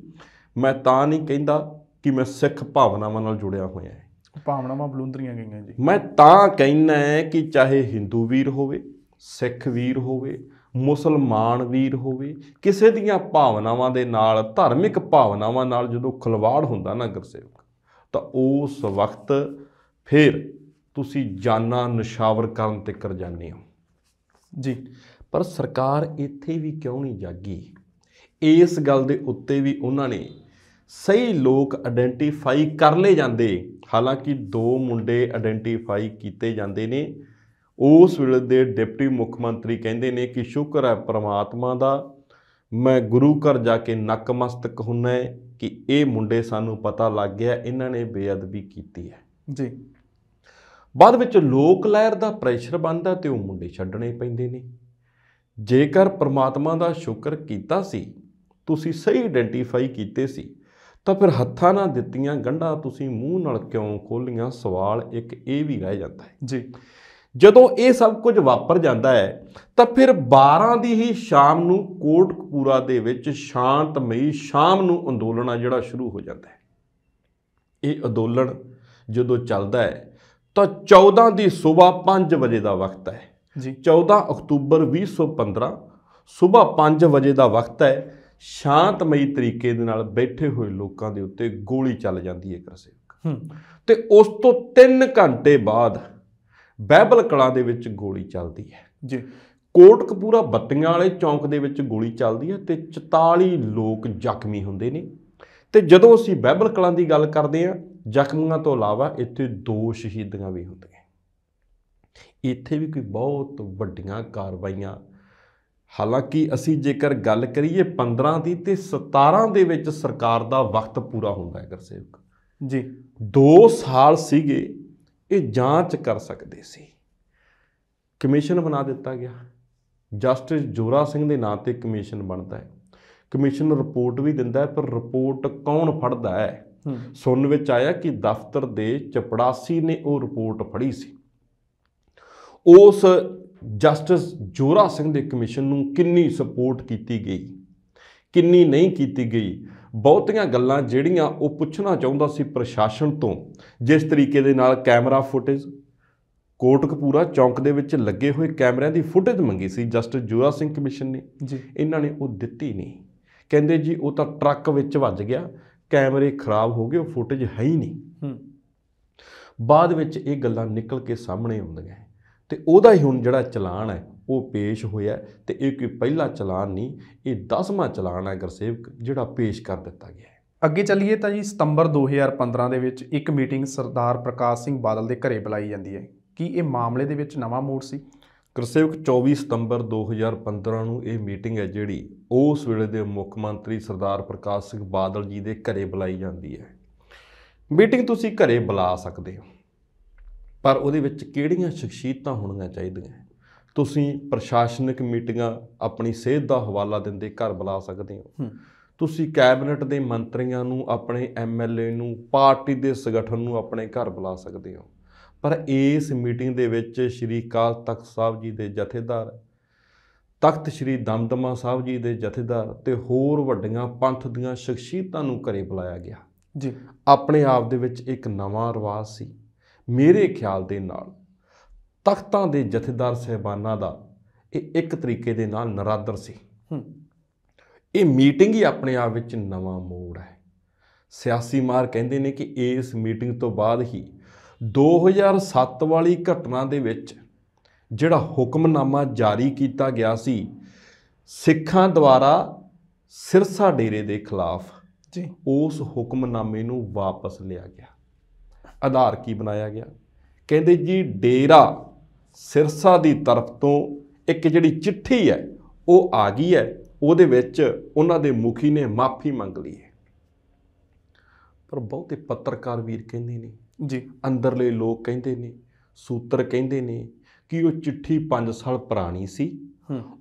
ਮੈਂ ਤਾਂ ਨਹੀਂ ਕਹਿੰਦਾ ਕਿ ਮੈਂ ਸਿੱਖ ਭਾਵਨਾਵਾਂ ਨਾਲ ਜੁੜਿਆ ਹੋਇਆ ਹਾਂ ਭਾਵਨਾਵਾਂ ਬਲੁੰਦਰੀਆਂ ਗਈਆਂ ਜੀ ਮੈਂ ਤਾਂ ਕਹਿਣਾ ਹੈ ਕਿ ਚਾਹੇ ਹਿੰਦੂ ਵੀਰ ਹੋਵੇ ਸਿੱਖ ਵੀਰ ਹੋਵੇ ਮੁਸਲਮਾਨ ਵੀਰ ਹੋਵੇ ਕਿਸੇ ਦੀਆਂ ਭਾਵਨਾਵਾਂ ਦੇ ਨਾਲ ਧਾਰਮਿਕ ਭਾਵਨਾਵਾਂ ਨਾਲ ਜਦੋਂ ਖਲਵਾੜ ਹੁੰਦਾ ਨਾ ਗੁਰਸੇਵਕ ਤਾਂ ਉਸ ਵਕਤ ਫਿਰ ਤੁਸੀਂ ਜਾਨਾਂ ਨਿਸ਼ਾਵਰ ਕਰਨ ਤੇ ਕਰ ਜਾਂਦੇ ਹੋ ਜੀ ਪਰ ਸਰਕਾਰ ਇੱਥੇ ਵੀ ਕਿਉਂ ਨਹੀਂ ਜਾਗੀ ਇਸ ਗੱਲ ਦੇ ਉੱਤੇ ਵੀ ਉਹਨਾਂ ਨੇ ਸਹੀ ਲੋਕ ਆਇਡੈਂਟੀਫਾਈ ਕਰ ਲਏ ਜਾਂਦੇ ਹਾਲਾਂਕਿ ਦੋ ਮੁੰਡੇ ਆਇਡੈਂਟੀਫਾਈ ਕੀਤੇ ਜਾਂਦੇ ਨੇ ਉਸ ਵੇਲੇ ਦੇ ਡਿਪਟੀ ਮੁੱਖ ਮੰਤਰੀ ਕਹਿੰਦੇ ਨੇ ਕਿ ਸ਼ੁਕਰ ਹੈ ਪ੍ਰਮਾਤਮਾ ਦਾ ਮੈਂ ਗੁਰੂ ਘਰ ਜਾ ਕੇ ਨਕਮਸਤਕ ਹੁੰਨਾ ਕਿ ਇਹ ਮੁੰਡੇ ਸਾਨੂੰ ਪਤਾ ਲੱਗ ਗਿਆ ਇਹਨਾਂ ਨੇ ਬੇਅਦਬੀ ਕੀਤੀ ਹੈ ਜੀ ਬਾਅਦ ਵਿੱਚ ਲੋਕ ਲਹਿਰ ਦਾ ਪ੍ਰੈਸ਼ਰ ਬਣਦਾ ਤੇ ਉਹ ਮੁੰਡੇ ਛੱਡਣੇ ਪੈਂਦੇ ਨੇ ਜੇਕਰ ਪ੍ਰਮਾਤਮਾ ਦਾ ਸ਼ੁਕਰ ਕੀਤਾ ਸੀ ਤੁਸੀਂ ਸਹੀ ਆਇਡੈਂਟੀਫਾਈ ਕੀਤੇ ਸੀ ਤਾਂ ਫਿਰ ਹੱਥਾਂ ਨਾਲ ਦਿੱਤੀਆਂ ਗੰਢਾਂ ਤੁਸੀਂ ਮੂੰਹ ਨਾਲ ਕਿਉਂ ਖੋਲੀਆਂ ਸਵਾਲ ਇੱਕ ਇਹ ਵੀ ਰਹਿ ਜਾਂਦਾ ਹੈ ਜੀ ਜਦੋਂ ਇਹ ਸਭ ਕੁਝ ਵਾਪਰ ਜਾਂਦਾ ਹੈ ਤਾਂ ਫਿਰ 12 ਦੀ ਹੀ ਸ਼ਾਮ ਨੂੰ ਕੋਟਕਪੂਰਾ ਦੇ ਵਿੱਚ ਸ਼ਾਂਤਮਈ ਸ਼ਾਮ ਨੂੰ ਅੰਦੋਲਨ ਆ ਜਿਹੜਾ ਸ਼ੁਰੂ ਹੋ ਜਾਂਦਾ ਹੈ ਇਹ ਅੰਦੋਲਨ ਜਦੋਂ ਚੱਲਦਾ ਹੈ ਤਾਂ 14 ਦੀ ਸਵੇਰ 5 ਵਜੇ ਦਾ ਵਕਤ ਹੈ ਜੀ 14 ਅਕਤੂਬਰ 2015 ਸਵੇਰ 5 ਵਜੇ ਦਾ ਵਕਤ ਹੈ ਸ਼ਾਂਤਮਈ ਤਰੀਕੇ ਦੇ ਨਾਲ ਬੈਠੇ ਹੋਏ ਲੋਕਾਂ ਦੇ ਉੱਤੇ ਗੋਲੀ ਚੱਲ ਜਾਂਦੀ ਹੈ ਇੱਕ ਰਸੇ ਤੇ ਉਸ ਤੋਂ 3 ਘੰਟੇ ਬਾਅਦ ਬਹਿਬਲ ਕਲਾਂ ਦੇ ਵਿੱਚ ਗੋਲੀ ਚੱਲਦੀ ਹੈ ਜੀ ਕੋਟਕਪੂਰਾ ਬੱਤੀਆਂ ਵਾਲੇ ਚੌਂਕ ਦੇ ਵਿੱਚ ਗੋਲੀ ਚੱਲਦੀ ਹੈ ਤੇ 44 ਲੋਕ ਜ਼ਖਮੀ ਹੁੰਦੇ ਨੇ ਤੇ ਜਦੋਂ ਅਸੀਂ ਬਹਿਬਲ ਕਲਾਂ ਦੀ ਗੱਲ ਕਰਦੇ ਹਾਂ ਜ਼ਖਮੀਆਂ ਤੋਂ ਇਲਾਵਾ ਇੱਥੇ ਦੋ ਸ਼ਹੀਦੀਆਂ ਵੀ ਹੁੰਦੀਆਂ ਇੱਥੇ ਵੀ ਕੋਈ ਬਹੁਤ ਵੱਡੀਆਂ ਕਾਰਵਾਈਆਂ ਹਾਲਾਂਕਿ ਅਸੀਂ ਜੇਕਰ ਗੱਲ ਕਰੀਏ 15 ਦੀ ਤੇ 17 ਦੇ ਵਿੱਚ ਸਰਕਾਰ ਦਾ ਵਕਤ ਪੂਰਾ ਹੁੰਦਾ ਹੈ ਸੇਵਕ ਜੀ 2 ਸਾਲ ਸੀਗੇ ਇਹ ਜਾਂਚ ਕਰ ਸਕਦੇ ਸੀ ਕਮਿਸ਼ਨ ਬਣਾ ਦਿੱਤਾ ਗਿਆ ਜਸਟਿਸ ਜੋਰਾ ਸਿੰਘ ਦੇ ਨਾਂ ਤੇ ਕਮਿਸ਼ਨ ਬਣਦਾ ਹੈ ਕਮਿਸ਼ਨ ਰਿਪੋਰਟ ਵੀ ਦਿੰਦਾ ਹੈ ਪਰ ਰਿਪੋਰਟ ਕੌਣ ਫੜਦਾ ਹੈ ਸੁਣ ਵਿੱਚ ਆਇਆ ਕਿ ਦਫ਼ਤਰ ਦੇ ਚਪੜਾਸੀ ਨੇ ਉਹ ਰਿਪੋਰਟ ਫੜੀ ਸੀ ਉਸ ਜਸਟਿਸ ਜੋਰਾ ਸਿੰਘ ਦੇ ਕਮਿਸ਼ਨ ਨੂੰ ਕਿੰਨੀ ਸਪੋਰਟ ਕੀਤੀ ਗਈ ਕਿੰਨੀ ਨਹੀਂ ਕੀਤੀ ਗਈ ਬਹੁਤੀਆਂ ਗੱਲਾਂ ਜਿਹੜੀਆਂ ਉਹ ਪੁੱਛਣਾ ਚਾਹੁੰਦਾ ਸੀ ਪ੍ਰਸ਼ਾਸਨ ਤੋਂ ਜਿਸ ਤਰੀਕੇ ਦੇ ਨਾਲ ਕੈਮਰਾ ਫੁਟੇਜ ਕੋਟਕਪੂਰਾ ਚੌਂਕ ਦੇ ਵਿੱਚ ਲੱਗੇ ਹੋਏ ਕੈਮਰਿਆਂ ਦੀ ਫੁਟੇਜ ਮੰਗੀ ਸੀ ਜਸਟਿਸ ਜੋਰਾ ਸਿੰਘ ਕਮਿਸ਼ਨ ਨੇ ਜੀ ਇਹਨਾਂ ਨੇ ਉਹ ਦਿੱਤੀ ਨਹੀਂ ਕਹਿੰਦੇ ਜੀ ਉਹ ਤਾਂ ਟਰੱਕ ਵਿੱਚ ਵੱਜ ਗਿਆ ਕੈਮਰੇ ਖਰਾਬ ਹੋ ਗਏ ਉਹ ਫੁਟੇਜ ਹੈ ਹੀ ਨਹੀਂ ਹੂੰ ਬਾਅਦ ਵਿੱਚ ਇਹ ਗੱਲਾਂ ਨਿਕਲ ਕੇ ਸਾਹਮਣੇ ਆਉਂਦੀਆਂ ਤੇ ਉਹਦਾ ਹੀ ਹੁਣ ਜਿਹੜਾ ਚਲਾਨ ਹੈ ਉਹ ਪੇਸ਼ ਹੋਇਆ ਤੇ ਇਹ ਕੋਈ ਪਹਿਲਾ ਚਲਾਨ ਨਹੀਂ ਇਹ 10ਵਾਂ ਚਲਾਨ ਹੈ ਗਰਸੇਵਕ ਜਿਹੜਾ ਪੇਸ਼ ਕਰ ਦਿੱਤਾ ਗਿਆ ਹੈ ਅੱਗੇ ਚੱਲੀਏ ਤਾਂ ਜੀ ਸਤੰਬਰ 2015 ਦੇ ਵਿੱਚ ਇੱਕ ਮੀਟਿੰਗ ਸਰਦਾਰ ਪ੍ਰਕਾਸ਼ ਸਿੰਘ ਬਾਦਲ ਦੇ ਘਰੇ ਬੁਲਾਈ ਜਾਂਦੀ ਹੈ ਕੀ ਇਹ ਮਾਮਲੇ ਦੇ ਵਿੱਚ ਨਵਾਂ ਮੋੜ ਸੀ ਗਰਸੇਵਕ 24 ਸਤੰਬਰ 2015 ਨੂੰ ਇਹ ਮੀਟਿੰਗ ਹੈ ਜਿਹੜੀ ਉਸ ਵੇਲੇ ਦੇ ਮੁੱਖ ਮੰਤਰੀ ਸਰਦਾਰ ਪ੍ਰਕਾਸ਼ ਸਿੰਘ ਬਾਦਲ ਜੀ ਦੇ ਘਰੇ ਬੁਲਾਈ ਜਾਂਦੀ ਹੈ ਮੀਟਿੰਗ ਤੁਸੀਂ ਘਰੇ ਬੁਲਾ ਸਕਦੇ ਹੋ ਪਰ ਉਹਦੇ ਵਿੱਚ ਕਿਹੜੀਆਂ ਸ਼ਖਸੀਅਤਾਂ ਹੋਣੀਆਂ ਚਾਹੀਦੀਆਂ ਤੁਸੀਂ ਪ੍ਰਸ਼ਾਸਨਿਕ ਮੀਟਿੰਗਾਂ ਆਪਣੀ ਸਿਹਤ ਦਾ ਹਵਾਲਾ ਦਿੰਦੇ ਘਰ ਬੁਲਾ ਸਕਦੇ ਹੋ ਤੁਸੀਂ ਕੈਬਨਿਟ ਦੇ ਮੰਤਰੀਆਂ ਨੂੰ ਆਪਣੇ ਐਮਐਲਏ ਨੂੰ ਪਾਰਟੀ ਦੇ ਸੰਗਠਨ ਨੂੰ ਆਪਣੇ ਘਰ ਬੁਲਾ ਸਕਦੇ ਹੋ ਪਰ ਇਸ ਮੀਟਿੰਗ ਦੇ ਵਿੱਚ ਸ਼੍ਰੀ ਕਾਲ ਤਖਤ ਸਾਹਿਬ ਜੀ ਦੇ ਜਥੇਦਾਰ ਤਖਤ ਸ਼੍ਰੀ ਦਮਦਮਾ ਸਾਹਿਬ ਜੀ ਦੇ ਜਥੇਦਾਰ ਤੇ ਹੋਰ ਵੱਡੀਆਂ ਪੰਥ ਦੀਆਂ ਸ਼ਖਸੀਅਤਾਂ ਨੂੰ ਘਰੇ ਬੁਲਾਇਆ ਗਿਆ ਜੀ ਆਪਣੇ ਆਪ ਦੇ ਵਿੱਚ ਇੱਕ ਨਵਾਂ ਰਿਵਾਜ ਸੀ ਮੇਰੇ ਖਿਆਲ ਦੇ ਨਾਲ ਤਖਤਾਂ ਦੇ ਜਥੇਦਾਰ ਸਹਿਬਾਨਾਂ ਦਾ ਇਹ ਇੱਕ ਤਰੀਕੇ ਦੇ ਨਾਲ ਨਰਾਦਰ ਸੀ ਇਹ ਮੀਟਿੰਗ ਹੀ ਆਪਣੇ ਆਪ ਵਿੱਚ ਨਵਾਂ ਮੋੜ ਹੈ ਸਿਆਸੀ ਮਾਰ ਕਹਿੰਦੇ ਨੇ ਕਿ ਇਸ ਮੀਟਿੰਗ ਤੋਂ ਬਾਅਦ ਹੀ 2007 ਵਾਲੀ ਘਟਨਾ ਦੇ ਵਿੱਚ ਜਿਹੜਾ ਹੁਕਮਨਾਮਾ ਜਾਰੀ ਕੀਤਾ ਗਿਆ ਸੀ ਸਿੱਖਾਂ ਦੁਆਰਾ ਸਿਰਸਾ ਡੇਰੇ ਦੇ ਖਿਲਾਫ ਜੀ ਉਸ ਹੁਕਮਨਾਮੇ ਨੂੰ ਵਾਪਸ ਲਿਆ ਗਿਆ ਆਧਾਰ ਕੀ ਬਣਾਇਆ ਗਿਆ ਕਹਿੰਦੇ ਜੀ ਡੇਰਾ ਸਿਰਸਾ ਦੀ ਤਰਫ ਤੋਂ ਇੱਕ ਜਿਹੜੀ ਚਿੱਠੀ ਹੈ ਉਹ ਆ ਗਈ ਹੈ ਉਹਦੇ ਵਿੱਚ ਉਹਨਾਂ ਦੇ ਮੁਖੀ ਨੇ ਮਾਫੀ ਮੰਗ ਲਈ ਹੈ ਪਰ ਬਹੁਤੇ ਪੱਤਰਕਾਰ ਵੀਰ ਕਹਿੰਦੇ ਨੇ ਜੀ ਅੰਦਰਲੇ ਲੋਕ ਕਹਿੰਦੇ ਨੇ ਸੂਤਰ ਕਹਿੰਦੇ ਨੇ ਕਿ ਉਹ ਚਿੱਠੀ 5 ਸਾਲ ਪੁਰਾਣੀ ਸੀ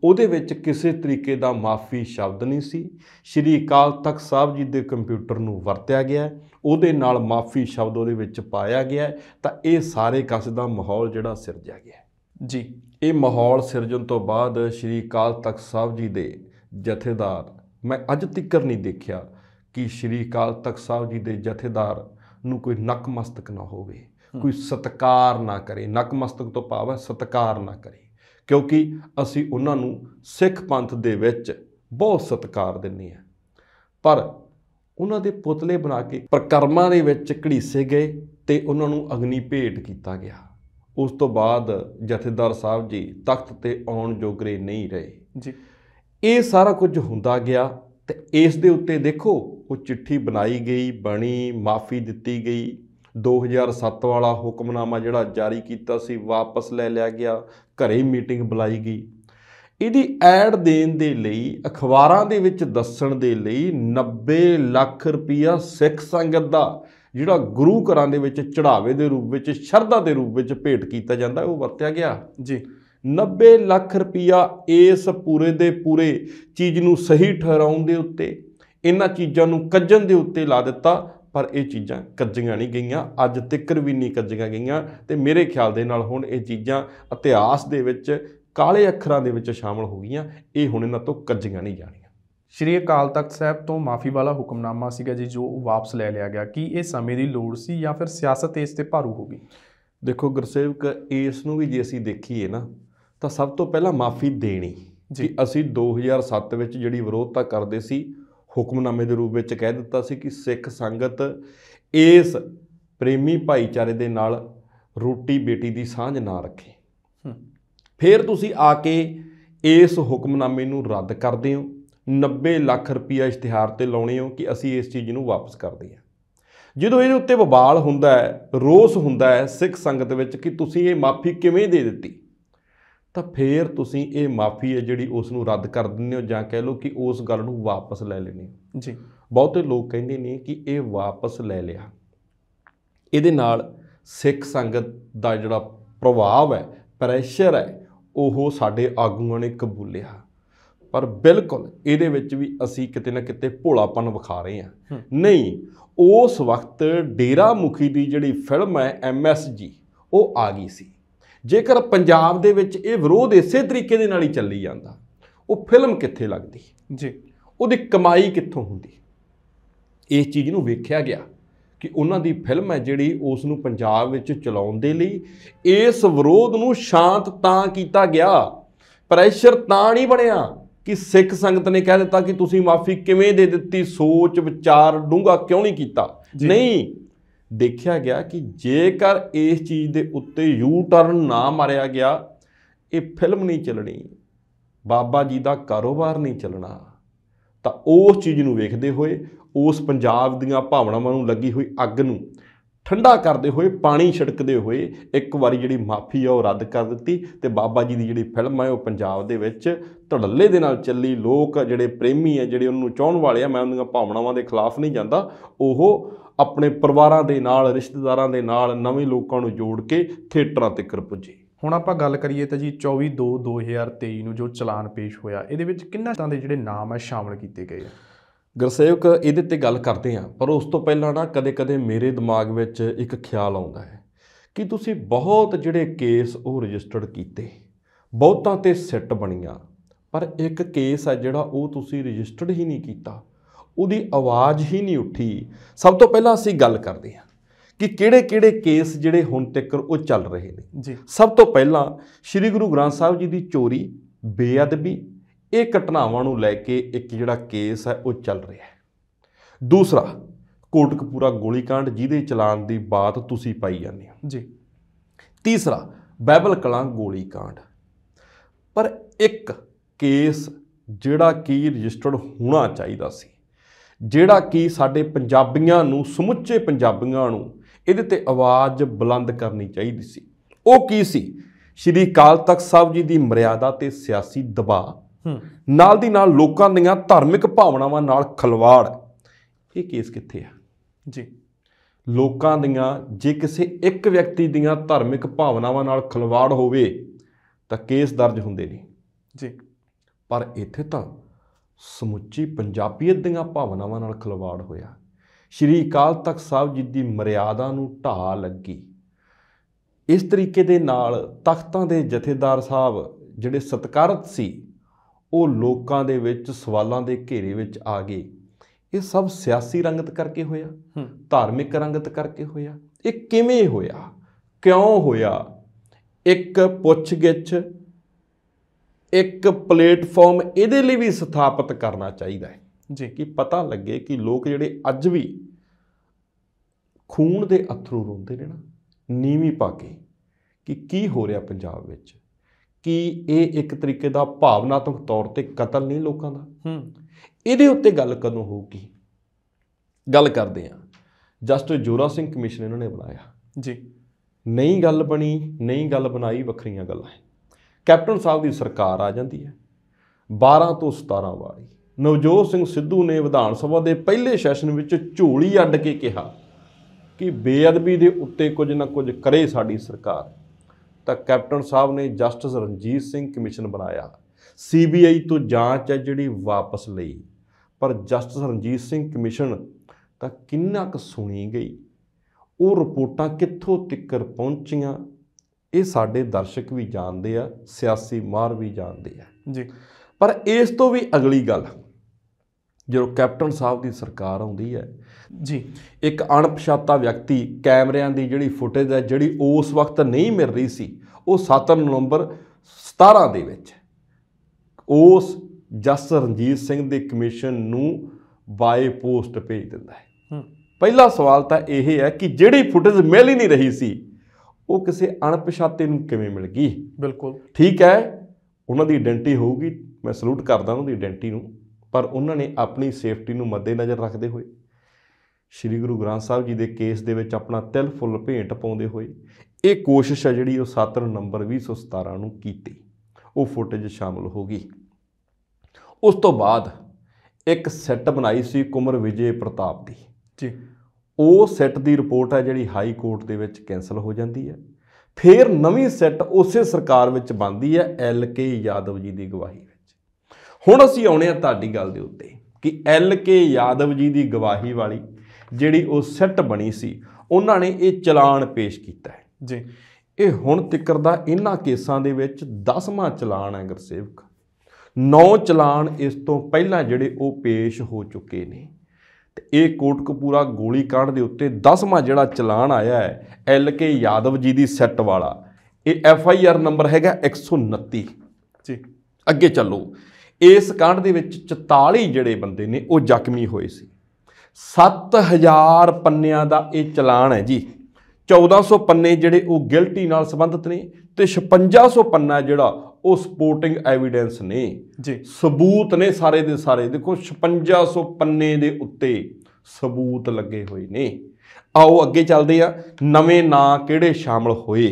ਉਹਦੇ ਵਿੱਚ ਕਿਸੇ ਤਰੀਕੇ ਦਾ ਮਾਫੀ ਸ਼ਬਦ ਨਹੀਂ ਸੀ ਸ਼੍ਰੀ ਅਕਾਲ ਤਖਤ ਸਾਹਿਬ ਜੀ ਦੇ ਕੰਪਿਊਟਰ ਨੂੰ ਵਰਤਿਆ ਗਿਆ ਉਹਦੇ ਨਾਲ ਮਾਫੀ ਸ਼ਬਦ ਉਹਦੇ ਵਿੱਚ ਪਾਇਆ ਗਿਆ ਤਾਂ ਇਹ ਸਾਰੇ ਕਸ ਦਾ ਮਾਹੌਲ ਜਿਹੜਾ ਸਿਰਜਿਆ ਗਿਆ ਜੀ ਇਹ ਮਾਹੌਲ ਸਿਰਜਣ ਤੋਂ ਬਾਅਦ ਸ਼੍ਰੀ ਕਾਲ ਤਖਤ ਸਾਹਿਬ ਜੀ ਦੇ ਜਥੇਦਾਰ ਮੈਂ ਅੱਜ ਤੱਕ ਨਹੀਂ ਦੇਖਿਆ ਕਿ ਸ਼੍ਰੀ ਕਾਲ ਤਖਤ ਸਾਹਿਬ ਜੀ ਦੇ ਜਥੇਦਾਰ ਨੂੰ ਕੋਈ ਨਕਮਸਤਕ ਨਾ ਹੋਵੇ ਕੋਈ ਸਤਕਾਰ ਨਾ ਕਰੇ ਨਕਮਸਤਕ ਤੋਂ ਭਾਵ ਹੈ ਸਤਕਾਰ ਨਾ ਕਰੇ ਕਿਉਂਕਿ ਅਸੀਂ ਉਹਨਾਂ ਨੂੰ ਸਿੱਖ ਪੰਥ ਦੇ ਵਿੱਚ ਬਹੁਤ ਸਤਕਾਰ ਦਿੰਨੇ ਆ ਪਰ ਉਹਨਾਂ ਦੇ ਪੁਤਲੇ ਬਣਾ ਕੇ ਪ੍ਰਕਰਮਾਂ ਦੇ ਵਿੱਚ ਘੜੀਸੇ ਗਏ ਤੇ ਉਹਨਾਂ ਨੂੰ ਅਗਨੀ ਭੇਟ ਕੀਤਾ ਗਿਆ ਉਸ ਤੋਂ ਬਾਅਦ ਜਥੇਦਾਰ ਸਾਹਿਬ ਜੀ ਤਖਤ ਤੇ ਆਉਣ ਜੋਗਰੇ ਨਹੀਂ ਰਹੇ ਜੀ ਇਹ ਸਾਰਾ ਕੁਝ ਹੁੰਦਾ ਗਿਆ ਤੇ ਇਸ ਦੇ ਉੱਤੇ ਦੇਖੋ ਉਹ ਚਿੱਠੀ ਬਣਾਈ ਗਈ ਬਣੀ ਮਾਫੀ ਦਿੱਤੀ ਗਈ 2007 ਵਾਲਾ ਹੁਕਮਨਾਮਾ ਜਿਹੜਾ ਜਾਰੀ ਕੀਤਾ ਸੀ ਵਾਪਸ ਲੈ ਲਿਆ ਗਿਆ ਘਰੇ ਮੀਟਿੰਗ ਬੁਲਾਈ ਗਈ ਇਹਦੀ ਐਡ ਦੇਣ ਦੇ ਲਈ ਅਖਬਾਰਾਂ ਦੇ ਵਿੱਚ ਦੱਸਣ ਦੇ ਲਈ 90 ਲੱਖ ਰੁਪਇਆ ਸਿੱਖ ਸੰਗਤ ਦਾ ਜਿਹੜਾ ਗੁਰੂ ਘਰਾਂ ਦੇ ਵਿੱਚ ਚੜਾਵੇ ਦੇ ਰੂਪ ਵਿੱਚ ਸ਼ਰਧਾ ਦੇ ਰੂਪ ਵਿੱਚ ਭੇਟ ਕੀਤਾ ਜਾਂਦਾ ਉਹ ਵਰਤਿਆ ਗਿਆ ਜੀ 90 ਲੱਖ ਰੁਪਇਆ ਇਸ ਪੂਰੇ ਦੇ ਪੂਰੇ ਚੀਜ਼ ਨੂੰ ਸਹੀ ਠਹਿਰਾਉਣ ਦੇ ਉੱਤੇ ਇਹਨਾਂ ਚੀਜ਼ਾਂ ਨੂੰ ਕੱਜਣ ਦੇ ਉੱਤੇ ਲਾ ਦਿੱਤਾ ਪਰ ਇਹ ਚੀਜ਼ਾਂ ਕੱਜੀਆਂ ਨਹੀਂ ਗਈਆਂ ਅੱਜ ਤੱਕਰ ਵੀ ਨਹੀਂ ਕੱਜੀਆਂ ਗਈਆਂ ਤੇ ਮੇਰੇ ਖਿਆਲ ਦੇ ਨਾਲ ਹੁਣ ਇਹ ਚੀਜ਼ਾਂ ਇਤਿਹਾਸ ਦੇ ਵਿੱਚ ਕਾਲੇ ਅੱਖਰਾਂ ਦੇ ਵਿੱਚ ਸ਼ਾਮਲ ਹੋ ਗਈਆਂ ਇਹ ਹੁਣ ਇਹਨਾਂ ਤੋਂ ਕੱਜੀਆਂ ਨਹੀਂ ਜਾਣੀਆਂ ਸ਼੍ਰੀ ਅਕਾਲ ਤਖਤ ਸਾਹਿਬ ਤੋਂ ਮਾਫੀ ਵਾਲਾ ਹੁਕਮਨਾਮਾ ਸੀਗਾ ਜੀ ਜੋ ਵਾਪਸ ਲੈ ਲਿਆ ਗਿਆ ਕੀ ਇਹ ਸਮੇਂ ਦੀ ਲੋੜ ਸੀ ਜਾਂ ਫਿਰ ਸਿਆਸਤ ਇਸ ਤੇ ਭਾਰੂ ਹੋ ਗਈ ਦੇਖੋ ਗੁਰਸੇਵਕ ਇਸ ਨੂੰ ਵੀ ਜੇ ਅਸੀਂ ਦੇਖੀਏ ਨਾ ਤਾਂ ਸਭ ਤੋਂ ਪਹਿਲਾਂ ਮਾਫੀ ਦੇਣੀ ਜੀ ਅਸੀਂ 2007 ਵਿੱਚ ਜਿਹੜੀ ਵਿਰੋਧਤਾ ਕਰਦੇ ਸੀ ਹੁਕਮਨਾਮੇ ਦੇ ਰੂਪ ਵਿੱਚ ਕਹਿ ਦਿੱਤਾ ਸੀ ਕਿ ਸਿੱਖ ਸੰਗਤ ਇਸ ਪ੍ਰੇਮੀ ਭਾਈਚਾਰੇ ਦੇ ਨਾਲ ਰੋਟੀ ਬੇਟੀ ਦੀ ਸਾਂਝ ਨਾ ਰੱਖੇ ਫਿਰ ਤੁਸੀਂ ਆ ਕੇ ਇਸ ਹੁਕਮਨਾਮੇ ਨੂੰ ਰੱਦ ਕਰਦੇ ਹੋ 90 ਲੱਖ ਰੁਪਏ ਇਸ਼ਤਿਹਾਰ ਤੇ ਲਾਉਣੇ ਹੋ ਕਿ ਅਸੀਂ ਇਸ ਚੀਜ਼ ਨੂੰ ਵਾਪਸ ਕਰ ਦਈਏ ਜਦੋਂ ਇਹਦੇ ਉੱਤੇ ਬਵਾਲ ਹੁੰਦਾ ਹੈ ਰੋਸ ਹੁੰਦਾ ਹੈ ਸਿੱਖ ਸੰਗਤ ਵਿੱਚ ਕਿ ਤੁਸੀਂ ਇਹ ਮਾਫੀ ਕਿਵੇਂ ਦੇ ਦਿੱਤੀ ਤਾਂ ਫੇਰ ਤੁਸੀਂ ਇਹ ਮਾਫੀ ਹੈ ਜਿਹੜੀ ਉਸ ਨੂੰ ਰੱਦ ਕਰ ਦਿੰਦੇ ਹੋ ਜਾਂ ਕਹਿ ਲਓ ਕਿ ਉਸ ਗੱਲ ਨੂੰ ਵਾਪਸ ਲੈ ਲੈਣੀ ਜੀ ਬਹੁਤੇ ਲੋਕ ਕਹਿੰਦੇ ਨੇ ਕਿ ਇਹ ਵਾਪਸ ਲੈ ਲਿਆ ਇਹਦੇ ਨਾਲ ਸਿੱਖ ਸੰਗਤ ਦਾ ਜਿਹੜਾ ਪ੍ਰਭਾਵ ਹੈ ਪ੍ਰੈਸ਼ਰ ਹੈ ਉਹ ਸਾਡੇ ਆਗੂਆਂ ਨੇ ਕਬੂਲਿਆ ਪਰ ਬਿਲਕੁਲ ਇਹਦੇ ਵਿੱਚ ਵੀ ਅਸੀਂ ਕਿਤੇ ਨਾ ਕਿਤੇ ਭੋਲਾਪਨ ਵਿਖਾ ਰਹੇ ਹਾਂ ਨਹੀਂ ਉਸ ਵਕਤ ਡੇਰਾ ਮੁਖੀ ਦੀ ਜਿਹੜੀ ਫਿਲਮ ਹੈ ਐਮਐਸਜੀ ਉਹ ਆ ਗਈ ਸੀ ਜੇਕਰ ਪੰਜਾਬ ਦੇ ਵਿੱਚ ਇਹ ਵਿਰੋਧ ਇਸੇ ਤਰੀਕੇ ਦੇ ਨਾਲ ਹੀ ਚੱਲੀ ਜਾਂਦਾ ਉਹ ਫਿਲਮ ਕਿੱਥੇ ਲੱਗਦੀ ਜੀ ਉਹਦੀ ਕਮਾਈ ਕਿੱਥੋਂ ਹੁੰਦੀ ਇਸ ਚੀਜ਼ ਨੂੰ ਵੇਖਿਆ ਗਿਆ ਕਿ ਉਹਨਾਂ ਦੀ ਫਿਲਮ ਹੈ ਜਿਹੜੀ ਉਸ ਨੂੰ ਪੰਜਾਬ ਵਿੱਚ ਚਲਾਉਣ ਦੇ ਲਈ ਇਸ ਵਿਰੋਧ ਨੂੰ ਸ਼ਾਂਤ ਤਾਂ ਕੀਤਾ ਗਿਆ ਪ੍ਰੈਸ਼ਰ ਤਾਂ ਨਹੀਂ ਬਣਿਆ ਕਿ ਸਿੱਖ ਸੰਗਤ ਨੇ ਕਹਿ ਦਿੱਤਾ ਕਿ ਤੁਸੀਂ ਮਾਫੀ ਕਿਵੇਂ ਦੇ ਦਿੱਤੀ ਸੋਚ ਵਿਚਾਰ ਡੂੰਗਾ ਕਿਉਂ ਨਹੀਂ ਕੀਤਾ ਨਹੀਂ ਦੇਖਿਆ ਗਿਆ ਕਿ ਜੇਕਰ ਇਸ ਚੀਜ਼ ਦੇ ਉੱਤੇ ਯੂ ਟਰਨ ਨਾ ਮਾਰਿਆ ਗਿਆ ਇਹ ਫਿਲਮ ਨਹੀਂ ਚੱਲਣੀ ਬਾਬਾ ਜੀ ਦਾ ਕਾਰੋਬਾਰ ਨਹੀਂ ਚੱਲਣਾ ਤਾਂ ਉਸ ਚੀਜ਼ ਨੂੰ ਵੇਖਦੇ ਹੋਏ ਉਸ ਪੰਜਾਬ ਦੀਆਂ ਭਾਵਨਾਵਾਂ ਨੂੰ ਲੱਗੀ ਹੋਈ ਅੱਗ ਨੂੰ ਠੰਡਾ ਕਰਦੇ ਹੋਏ ਪਾਣੀ ਛਿੜਕਦੇ ਹੋਏ ਇੱਕ ਵਾਰੀ ਜਿਹੜੀ ਮਾਫੀ ਆ ਉਹ ਰੱਦ ਕਰ ਦਿੱਤੀ ਤੇ ਬਾਬਾ ਜੀ ਦੀ ਜਿਹੜੀ ਫਿਲਮ ਆ ਉਹ ਪੰਜਾਬ ਦੇ ਵਿੱਚ ਧੜੱਲੇ ਦੇ ਨਾਲ ਚੱਲੀ ਲੋਕ ਜਿਹੜੇ ਪ੍ਰੇਮੀ ਆ ਜਿਹੜੇ ਉਹਨੂੰ ਚਾਹਣ ਵਾਲੇ ਆ ਮੈਂ ਉਹਨਾਂ ਦੀਆਂ ਭਾਵਨਾਵਾਂ ਦੇ ਖਿਲਾਫ ਨਹੀਂ ਜਾਂਦਾ ਉਹ ਆਪਣੇ ਪਰਿਵਾਰਾਂ ਦੇ ਨਾਲ ਰਿਸ਼ਤੇਦਾਰਾਂ ਦੇ ਨਾਲ ਨਵੇਂ ਲੋਕਾਂ ਨੂੰ ਜੋੜ ਕੇ ਥੀਏਟਰਾਂ ਤੱਕ ਪੁੱਜੇ ਹੁਣ ਆਪਾਂ ਗੱਲ ਕਰੀਏ ਤਾਂ ਜੀ 24 2 2023 ਨੂੰ ਜੋ ਚਲਾਨ ਪੇਸ਼ ਹੋਇਆ ਇਹਦੇ ਵਿੱਚ ਕਿੰਨਾ ਤਾਂ ਦੇ ਜਿਹੜੇ ਨਾਮ ਆ ਸ਼ਾਮਲ ਕੀਤੇ ਗਏ ਆ ਗੁਰਸੇਵਕ ਇਹਦੇ ਤੇ ਗੱਲ ਕਰਦੇ ਆ ਪਰ ਉਸ ਤੋਂ ਪਹਿਲਾਂ ਨਾ ਕਦੇ-ਕਦੇ ਮੇਰੇ ਦਿਮਾਗ ਵਿੱਚ ਇੱਕ ਖਿਆਲ ਆਉਂਦਾ ਹੈ ਕਿ ਤੁਸੀਂ ਬਹੁਤ ਜਿਹੜੇ ਕੇਸ ਉਹ ਰਜਿਸਟਰਡ ਕੀਤੇ ਬਹੁਤਾਂ ਤੇ ਸੈੱਟ ਬਣੀਆਂ ਪਰ ਇੱਕ ਕੇਸ ਆ ਜਿਹੜਾ ਉਹ ਤੁਸੀਂ ਰਜਿਸਟਰਡ ਹੀ ਨਹੀਂ ਕੀਤਾ ਉਹਦੀ ਆਵਾਜ਼ ਹੀ ਨਹੀਂ ਉੱਠੀ ਸਭ ਤੋਂ ਪਹਿਲਾਂ ਅਸੀਂ ਗੱਲ ਕਰਦੇ ਆ ਕਿ ਕਿਹੜੇ-ਕਿਹੜੇ ਕੇਸ ਜਿਹੜੇ ਹੁਣ ਤੱਕ ਉਹ ਚੱਲ ਰਹੇ ਨੇ ਜੀ ਸਭ ਤੋਂ ਪਹਿਲਾਂ ਸ੍ਰੀ ਗੁਰੂ ਗ੍ਰੰਥ ਸਾਹਿਬ ਜੀ ਦੀ ਚੋਰੀ ਬੇਅਦਬੀ ਇਹ ਘਟਨਾਵਾਂ ਨੂੰ ਲੈ ਕੇ ਇੱਕ ਜਿਹੜਾ ਕੇਸ ਹੈ ਉਹ ਚੱਲ ਰਿਹਾ ਹੈ ਦੂਸਰਾ ਕੋਟਕਪੂਰਾ ਗੋਲੀकांड ਜਿਹਦੇ ਚਲਾਨ ਦੀ ਬਾਤ ਤੁਸੀਂ ਪਾਈ ਜਾਂਦੇ ਹੋ ਜੀ ਤੀਸਰਾ ਬਾਈਬਲ ਕਲਾਂ ਗੋਲੀकांड ਪਰ ਇੱਕ ਕੇਸ ਜਿਹੜਾ ਕੀ ਰਜਿਸਟਰਡ ਹੋਣਾ ਚਾਹੀਦਾ ਸੀ ਜਿਹੜਾ ਕੀ ਸਾਡੇ ਪੰਜਾਬੀਆਂ ਨੂੰ ਸਮੁੱਚੇ ਪੰਜਾਬੀਆਂ ਨੂੰ ਇਹਦੇ ਤੇ ਆਵਾਜ਼ ਬੁਲੰਦ ਕਰਨੀ ਚਾਹੀਦੀ ਸੀ ਉਹ ਕੀ ਸੀ ਸ਼੍ਰੀ ਕਾਲ ਤਖਤ ਸਾਹਿਬ ਜੀ ਦੀ ਮਰਿਆਦਾ ਤੇ ਸਿਆਸੀ ਦਬਾਅ ਨਾਲ ਦੀ ਨਾਲ ਲੋਕਾਂ ਦੀਆਂ ਧਾਰਮਿਕ ਭਾਵਨਾਵਾਂ ਨਾਲ ਖਲਵਾੜ ਇਹ ਕੇਸ ਕਿੱਥੇ ਆ ਜੀ ਲੋਕਾਂ ਦੀਆਂ ਜੇ ਕਿਸੇ ਇੱਕ ਵਿਅਕਤੀ ਦੀਆਂ ਧਾਰਮਿਕ ਭਾਵਨਾਵਾਂ ਨਾਲ ਖਲਵਾੜ ਹੋਵੇ ਤਾਂ ਕੇਸ ਦਰਜ ਹੁੰਦੇ ਨੇ ਜੀ ਪਰ ਇੱਥੇ ਤਾਂ ਸਮੁੱਚੀ ਪੰਜਾਬੀਅਤ ਦੀਆਂ ਭਾਵਨਾਵਾਂ ਨਾਲ ਖਲਵਾੜ ਹੋਇਆ ਸ਼੍ਰੀ ਅਕਾਲ ਤਖਤ ਸਾਹਿਬ ਜੀ ਦੀ ਮਰਿਆਦਾ ਨੂੰ ਢਾ ਲੱਗੀ ਇਸ ਤਰੀਕੇ ਦੇ ਨਾਲ ਤਖਤਾਂ ਦੇ ਜਥੇਦਾਰ ਸਾਹਿਬ ਜਿਹੜੇ ਸਤਕਾਰਤ ਸੀ ਉਹ ਲੋਕਾਂ ਦੇ ਵਿੱਚ ਸਵਾਲਾਂ ਦੇ ਘੇਰੇ ਵਿੱਚ ਆ ਗਏ ਇਹ ਸਭ ਸਿਆਸੀ ਰੰਗਤ ਕਰਕੇ ਹੋਇਆ ਧਾਰਮਿਕ ਰੰਗਤ ਕਰਕੇ ਹੋਇਆ ਇਹ ਕਿਵੇਂ ਹੋਇਆ ਕਿਉਂ ਹੋਇਆ ਇੱਕ ਪੁੱਛਗਿੱਛ ਇੱਕ ਪਲੇਟਫਾਰਮ ਇਹਦੇ ਲਈ ਵੀ ਸਥਾਪਿਤ ਕਰਨਾ ਚਾਹੀਦਾ ਹੈ ਜੀ ਕਿ ਪਤਾ ਲੱਗੇ ਕਿ ਲੋਕ ਜਿਹੜੇ ਅੱਜ ਵੀ ਖੂਨ ਦੇ ਅਥਰੂ ਰੋਂਦੇ ਨੇ ਨਾ ਨੀਵੀਂ ਪਾ ਕੇ ਕਿ ਕੀ ਹੋ ਰਿਹਾ ਪੰਜਾਬ ਵਿੱਚ ਕਿ ਇਹ ਇੱਕ ਤਰੀਕੇ ਦਾ ਭਾਵਨਾਤਮਕ ਤੌਰ ਤੇ ਕਤਲ ਨਹੀਂ ਲੋਕਾਂ ਦਾ ਹੂੰ ਇਹਦੇ ਉੱਤੇ ਗੱਲ ਕਦੋਂ ਹੋਊਗੀ ਗੱਲ ਕਰਦੇ ਆ ਜਸਟਿਸ ਜੋਰਾ ਸਿੰਘ ਕਮਿਸ਼ਨ ਇਹਨਾਂ ਨੇ ਬਣਾਇਆ ਜੀ ਨਹੀਂ ਗੱਲ ਬਣੀ ਨਹੀਂ ਗੱਲ ਬਣਾਈ ਵੱਖਰੀਆਂ ਗੱਲਾਂ ਹੈ ਕੈਪਟਨ ਸਾਹਿਬ ਦੀ ਸਰਕਾਰ ਆ ਜਾਂਦੀ ਹੈ 12 ਤੋਂ 17 ਵਾਲੀ ਨਵਜੋਤ ਸਿੰਘ ਸਿੱਧੂ ਨੇ ਵਿਧਾਨ ਸਭਾ ਦੇ ਪਹਿਲੇ ਸੈਸ਼ਨ ਵਿੱਚ ਝੋਲੀ ਅੱਡ ਕੇ ਕਿਹਾ ਕਿ ਬੇਅਦਬੀ ਦੇ ਉੱਤੇ ਕੁਝ ਨਾ ਕੁਝ ਕਰੇ ਸਾਡੀ ਸਰਕਾਰ ਤਾਂ ਕੈਪਟਨ ਸਾਹਿਬ ਨੇ ਜਸਟਿਸ ਰਣਜੀਤ ਸਿੰਘ ਕਮਿਸ਼ਨ ਬਣਾਇਆ ਸੀਬੀਆਈ ਤੋਂ ਜਾਂਚ ਹੈ ਜਿਹੜੀ ਵਾਪਸ ਲਈ ਪਰ ਜਸਟਿਸ ਰਣਜੀਤ ਸਿੰਘ ਕਮਿਸ਼ਨ ਤਾਂ ਕਿੰਨਾ ਕੁ ਸੁਣੀ ਗਈ ਉਹ ਰਿਪੋਰਟਾਂ ਕਿੱਥੋਂ ਤਿੱਕਰ ਪਹੁੰਚੀਆਂ ਇਹ ਸਾਡੇ ਦਰਸ਼ਕ ਵੀ ਜਾਣਦੇ ਆ ਸਿਆਸੀ ਮਾਰ ਵੀ ਜਾਣਦੇ ਆ ਜੀ ਪਰ ਇਸ ਤੋਂ ਵੀ ਅਗਲੀ ਗੱਲ ਜਦੋਂ ਕੈਪਟਨ ਸਾਹਿਬ ਦੀ ਸਰਕਾਰ ਆਉਂਦੀ ਹੈ ਜੀ ਇੱਕ ਅਣਪਛਾਤਾ ਵਿਅਕਤੀ ਕੈਮਰਿਆਂ ਦੀ ਜਿਹੜੀ ਫੁਟੇਜ ਹੈ ਜਿਹੜੀ ਉਸ ਵਕਤ ਨਹੀਂ ਮਿਲ ਰਹੀ ਸੀ ਉਹ 7 ਨਵੰਬਰ 17 ਦੇ ਵਿੱਚ ਉਸ ਜਸ ਰਣਜੀਤ ਸਿੰਘ ਦੇ ਕਮਿਸ਼ਨ ਨੂੰ ਬਾਏ ਪੋਸਟ ਭੇਜ ਦਿੰਦਾ ਹੈ ਪਹਿਲਾ ਸਵਾਲ ਤਾਂ ਇਹ ਹੈ ਕਿ ਜਿਹੜੀ ਫੁਟੇਜ ਮਿਲ ਹੀ ਨਹੀਂ ਰਹੀ ਸੀ ਉਹ ਕਿਸੇ ਅਣਪਛਾਤੇ ਨੂੰ ਕਿਵੇਂ ਮਿਲ ਗਈ ਬਿਲਕੁਲ ਠੀਕ ਹੈ ਉਹਨਾਂ ਦੀ ਆਇਡੈਂਟੀ ਹੋਊਗੀ ਮੈਂ ਸਲੂਟ ਕਰਦਾ ਉਹਨਾਂ ਦੀ ਆਇਡੈਂਟੀ ਨੂੰ ਪਰ ਉਹਨਾਂ ਨੇ ਆਪਣੀ ਸੇਫਟੀ ਨੂੰ ਮੱਦੇ ਨਜ਼ਰ ਰੱਖਦੇ ਹੋਏ ਸ੍ਰੀ ਗੁਰੂ ਗ੍ਰੰਥ ਸਾਹਿਬ ਜੀ ਦੇ ਕੇਸ ਦੇ ਵਿੱਚ ਆਪਣਾ ਤਿਲ ਫੁੱਲ ਭੇਂਟ ਪਾਉਂਦੇ ਹੋਏ ਇਹ ਕੋਸ਼ਿਸ਼ ਹੈ ਜਿਹੜੀ ਉਹ 7 ਨੰਬਰ 2017 ਨੂੰ ਕੀਤੀ ਉਹ ਫੁਟੇਜ ਸ਼ਾਮਲ ਹੋ ਗਈ ਉਸ ਤੋਂ ਬਾਅਦ ਇੱਕ ਸੈੱਟ ਬਣਾਈ ਸੀ ਕੁਮਰ ਵਿਜੇ ਪ੍ਰਤਾਪ ਦੀ ਜੀ ਉਹ ਸੈੱਟ ਦੀ ਰਿਪੋਰਟ ਹੈ ਜਿਹੜੀ ਹਾਈ ਕੋਰਟ ਦੇ ਵਿੱਚ ਕੈਨਸਲ ਹੋ ਜਾਂਦੀ ਹੈ ਫਿਰ ਨਵੀਂ ਸੈੱਟ ਉਸੇ ਸਰਕਾਰ ਵਿੱਚ ਬਣਦੀ ਹੈ ਐਲ ਕੇ ਯਾਦਵ ਜੀ ਦੀ ਗਵਾਹੀ ਵਿੱਚ ਹੁਣ ਅਸੀਂ ਆਉਣੇ ਆ ਤੁਹਾਡੀ ਗੱਲ ਦੇ ਉੱਤੇ ਕਿ ਐਲ ਕੇ ਯਾਦਵ ਜੀ ਦੀ ਗਵਾਹੀ ਵਾਲੀ ਜਿਹੜੀ ਉਹ ਸੈੱਟ ਬਣੀ ਸੀ ਉਹਨਾਂ ਨੇ ਇਹ ਚਲਾਨ ਪੇਸ਼ ਕੀਤਾ ਹੈ ਜੀ ਇਹ ਹੁਣ ਤਿੱਕਰ ਦਾ ਇਹਨਾਂ ਕੇਸਾਂ ਦੇ ਵਿੱਚ 10ਵਾਂ ਚਲਾਨ ਹੈ ਗੁਰਸੇਵਕ ਨੌ ਚਲਾਨ ਇਸ ਤੋਂ ਪਹਿਲਾਂ ਜਿਹੜੇ ਉਹ ਪੇਸ਼ ਹੋ ਚੁੱਕੇ ਨੇ ਤੇ ਇਹ ਕੋਟਕਪੂਰਾ ਕਾਂਡ ਦੇ ਉੱਤੇ 10ਵਾਂ ਜਿਹੜਾ ਚਲਾਨ ਆਇਆ ਹੈ ਐਲ ਕੇ ਯਾਦਵ ਜੀ ਦੀ ਸੈੱਟ ਵਾਲਾ ਇਹ ਐਫ ਆਈ ਆਰ ਨੰਬਰ ਹੈਗਾ 129 ਜੀ ਅੱਗੇ ਚੱਲੋ ਇਸ ਕਾਂਡ ਦੇ ਵਿੱਚ 44 ਜਿਹੜੇ ਬੰਦੇ ਨੇ ਉਹ ਜ਼ਖਮੀ ਹੋਏ ਸੀ 7000 ਪੰਨਿਆਂ ਦਾ ਇਹ ਚਲਾਨ ਹੈ ਜੀ 1400 ਪੰਨੇ ਜਿਹੜੇ ਉਹ ਗਿਲਟੀ ਨਾਲ ਸੰਬੰਧਿਤ ਨੇ ਤੇ 5600 ਪੰਨਾ ਜਿਹੜਾ ਉਹ ਸਪੋਰਟਿੰਗ ਐਵੀਡੈਂਸ ਨੇ ਜੀ ਸਬੂਤ ਨੇ ਸਾਰੇ ਦੇ ਸਾਰੇ ਦੇਖੋ 5600 ਪੰਨੇ ਦੇ ਉੱਤੇ ਸਬੂਤ ਲੱਗੇ ਹੋਏ ਨੇ ਆਓ ਅੱਗੇ ਚੱਲਦੇ ਆ ਨਵੇਂ ਨਾਂ ਕਿਹੜੇ ਸ਼ਾਮਲ ਹੋਏ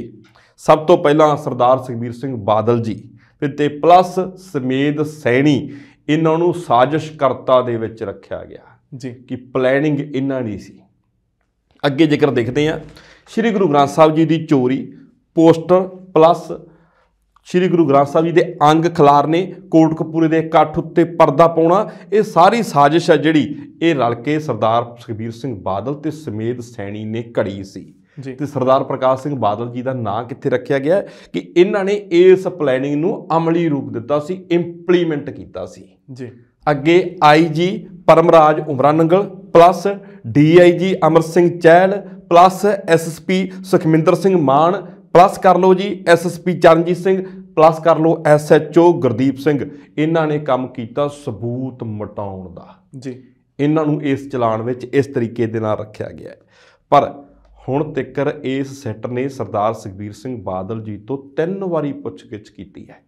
ਸਭ ਤੋਂ ਪਹਿਲਾਂ ਸਰਦਾਰ ਸੁਖਬੀਰ ਸਿੰਘ ਬਾਦਲ ਜੀ ਤੇ ਪਲੱਸ ਸਮੇਦ ਸੈਣੀ ਇਹਨਾਂ ਨੂੰ ਸਾਜ਼ਿਸ਼ਕਰਤਾ ਦੇ ਵਿੱਚ ਰੱਖਿਆ ਗਿਆ ਜੀ ਕਿ ਪਲੈਨਿੰਗ ਇਹਨਾਂ ਦੀ ਸੀ ਅੱਗੇ ਜ਼ਿਕਰ ਦੇਖਦੇ ਆ ਸ੍ਰੀ ਗੁਰੂ ਗ੍ਰੰਥ ਸਾਹਿਬ ਜੀ ਦੀ ਚੋਰੀ ਪੋਸਟਰ ਪਲੱਸ ਸ੍ਰੀ ਗੁਰੂ ਗ੍ਰੰਥ ਸਾਹਿਬ ਜੀ ਦੇ ਅੰਗ ਖਿਲਾਰਨੇ ਕੋਟਕਪੂਰੇ ਦੇ ਇਕੱਠ ਉੱਤੇ ਪਰਦਾ ਪਾਉਣਾ ਇਹ ਸਾਰੀ ਸਾਜ਼ਿਸ਼ ਹੈ ਜਿਹੜੀ ਇਹ ਰਲ ਕੇ ਸਰਦਾਰ ਸੁਖਬੀਰ ਸਿੰਘ ਬਾਦਲ ਤੇ ਸਮੇਤ ਸੈਣੀ ਨੇ ਘੜੀ ਸੀ ਤੇ ਸਰਦਾਰ ਪ੍ਰਕਾਸ਼ ਸਿੰਘ ਬਾਦਲ ਜੀ ਦਾ ਨਾਂ ਕਿੱਥੇ ਰੱਖਿਆ ਗਿਆ ਕਿ ਇਹਨਾਂ ਨੇ ਇਸ ਪਲੈਨਿੰਗ ਨੂੰ ਅਮਲੀ ਰੂਪ ਦਿੱਤਾ ਸੀ ਇੰਪਲੀਮੈਂਟ ਕੀਤਾ ਸੀ ਜੀ ਅੱਗੇ IG Paramraj Umranangal plus DIG Amar Singh Chahal plus SSP Sukhminder Singh Mann plus ਕਰ ਲਓ ਜੀ ਐਸਐਸਪੀ ਚਰਨਜੀਤ ਸਿੰਘ ਪਲੱਸ ਕਰ ਲਓ ਐਸਐਚਓ ਗੁਰਦੀਪ ਸਿੰਘ ਇਹਨਾਂ ਨੇ ਕੰਮ ਕੀਤਾ ਸਬੂਤ ਮਟਾਉਣ ਦਾ ਜੀ ਇਹਨਾਂ ਨੂੰ ਇਸ ਚਲਾਨ ਵਿੱਚ ਇਸ ਤਰੀਕੇ ਦੇ ਨਾਲ ਰੱਖਿਆ ਗਿਆ ਪਰ ਹੁਣ ਤੱਕਰ ਇਸ ਸੈੱਟ ਨੇ ਸਰਦਾਰ ਸੁਖਬੀਰ ਸਿੰਘ ਬਾਦਲ ਜੀ ਤੋਂ ਤਿੰਨ ਵਾਰੀ ਪੁੱਛਗਿੱਛ ਕੀਤੀ ਹੈ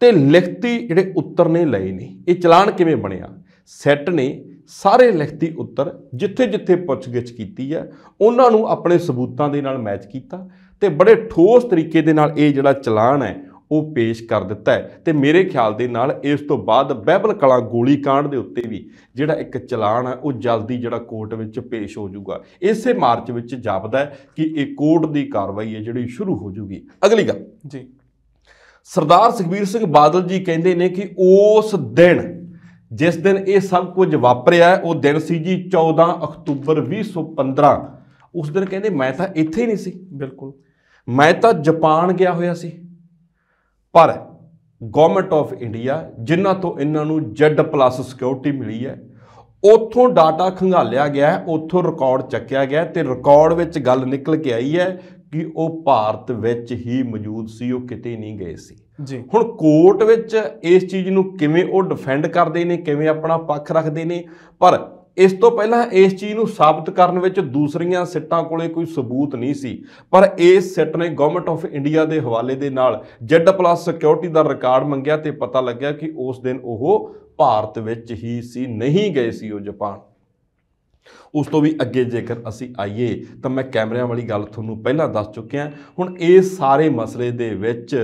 ਤੇ ਲਿਖਤੀ ਜਿਹੜੇ ਉੱਤਰ ਨੇ ਲਏ ਨੇ ਇਹ ਚਲਾਨ ਕਿਵੇਂ ਬਣਿਆ ਸੈੱਟ ਨੇ ਸਾਰੇ ਲਿਖਤੀ ਉੱਤਰ ਜਿੱਥੇ-ਜਿੱਥੇ ਪੁੱਛਗਿੱਛ ਕੀਤੀ ਹੈ ਉਹਨਾਂ ਨੂੰ ਆਪਣੇ ਸਬੂਤਾਂ ਦੇ ਨਾਲ ਮੈਚ ਕੀਤਾ ਤੇ ਬੜੇ ਠੋਸ ਤਰੀਕੇ ਦੇ ਨਾਲ ਇਹ ਜਿਹੜਾ ਚਲਾਨ ਹੈ ਉਹ ਪੇਸ਼ ਕਰ ਦਿੱਤਾ ਹੈ ਤੇ ਮੇਰੇ ਖਿਆਲ ਦੇ ਨਾਲ ਇਸ ਤੋਂ ਬਾਅਦ ਬਹਿਬਲ ਕਲਾ ਗੋਲੀ ਕਾਂਡ ਦੇ ਉੱਤੇ ਵੀ ਜਿਹੜਾ ਇੱਕ ਚਲਾਨ ਹੈ ਉਹ ਜਲਦੀ ਜਿਹੜਾ ਕੋਰਟ ਵਿੱਚ ਪੇਸ਼ ਹੋ ਜਾਊਗਾ ਇਸੇ ਮਾਰਚ ਵਿੱਚ ਜਾਪਦਾ ਕਿ ਇਹ ਕੋਰਟ ਦੀ ਕਾਰਵਾਈ ਹੈ ਜਿਹੜੀ ਸ਼ੁਰੂ ਹੋ ਜਾਊਗੀ ਅਗਲੀ ਗੱਲ ਜੀ ਸਰਦਾਰ ਸੁਖਬੀਰ ਸਿੰਘ ਬਾਦਲ ਜੀ ਕਹਿੰਦੇ ਨੇ ਕਿ ਉਸ ਦਿਨ ਜਿਸ ਦਿਨ ਇਹ ਸਭ ਕੁਝ ਵਾਪਰਿਆ ਉਹ ਦਿਨ ਸੀ ਜੀ 14 ਅਕਤੂਬਰ 2015 ਉਸ ਦਿਨ ਕਹਿੰਦੇ ਮੈਂ ਤਾਂ ਇੱਥੇ ਹੀ ਨਹੀਂ ਸੀ ਬਿਲਕੁਲ ਮੈਂ ਤਾਂ ਜਾਪਾਨ ਗਿਆ ਹੋਇਆ ਸੀ ਪਰ ਗਵਰਨਮੈਂਟ ਆਫ ਇੰਡੀਆ ਜਿਨ੍ਹਾਂ ਤੋਂ ਇਹਨਾਂ ਨੂੰ ਜੈਡ ਪਲੱਸ ਸਿਕਿਉਰਿਟੀ ਮਿਲੀ ਹੈ ਉੱਥੋਂ ਡਾਟਾ ਖੰਗਾਲਿਆ ਗਿਆ ਉੱਥੋਂ ਰਿਕਾਰਡ ਚੱਕਿਆ ਗਿਆ ਤੇ ਰਿਕਾਰਡ ਵਿੱਚ ਗੱਲ ਨਿਕਲ ਕੇ ਆਈ ਹੈ ਕਿ ਉਹ ਭਾਰਤ ਵਿੱਚ ਹੀ ਮੌਜੂਦ ਸੀ ਉਹ ਕਿਤੇ ਨਹੀਂ ਗਏ ਸੀ ਜੀ ਹੁਣ ਕੋਰਟ ਵਿੱਚ ਇਸ ਚੀਜ਼ ਨੂੰ ਕਿਵੇਂ ਉਹ ਡਿਫੈਂਡ ਕਰਦੇ ਨੇ ਕਿਵੇਂ ਆਪਣਾ ਪੱਖ ਰੱਖਦੇ ਨੇ ਪਰ ਇਸ ਤੋਂ ਪਹਿਲਾਂ ਇਸ ਚੀਜ਼ ਨੂੰ ਸਾਬਤ ਕਰਨ ਵਿੱਚ ਦੂਸਰੀਆਂ ਸਿੱਟਾਂ ਕੋਲੇ ਕੋਈ ਸਬੂਤ ਨਹੀਂ ਸੀ ਪਰ ਇਸ ਸਿੱਟ ਨੇ ਗਵਰਨਮੈਂਟ ਆਫ ਇੰਡੀਆ ਦੇ ਹਵਾਲੇ ਦੇ ਨਾਲ ਜੈਡ ਪਲੱਸ ਸਿਕਿਉਰਿਟੀ ਦਾ ਰਿਕਾਰਡ ਮੰਗਿਆ ਤੇ ਪਤਾ ਲੱਗਿਆ ਕਿ ਉਸ ਦਿਨ ਉਹ ਭਾਰਤ ਵਿੱਚ ਹੀ ਸੀ ਨਹੀਂ ਗਏ ਸੀ ਉਹ ਜਾਪਾਨ ਉਸ ਤੋਂ ਵੀ ਅੱਗੇ ਜੇਕਰ ਅਸੀਂ ਆਈਏ ਤਾਂ ਮੈਂ ਕੈਮਰਿਆਂ ਵਾਲੀ ਗੱਲ ਤੁਹਾਨੂੰ ਪਹਿਲਾਂ ਦੱਸ ਚੁੱਕਿਆ ਹੁਣ ਇਹ ਸਾਰੇ ਮਸਲੇ ਦੇ ਵਿੱਚ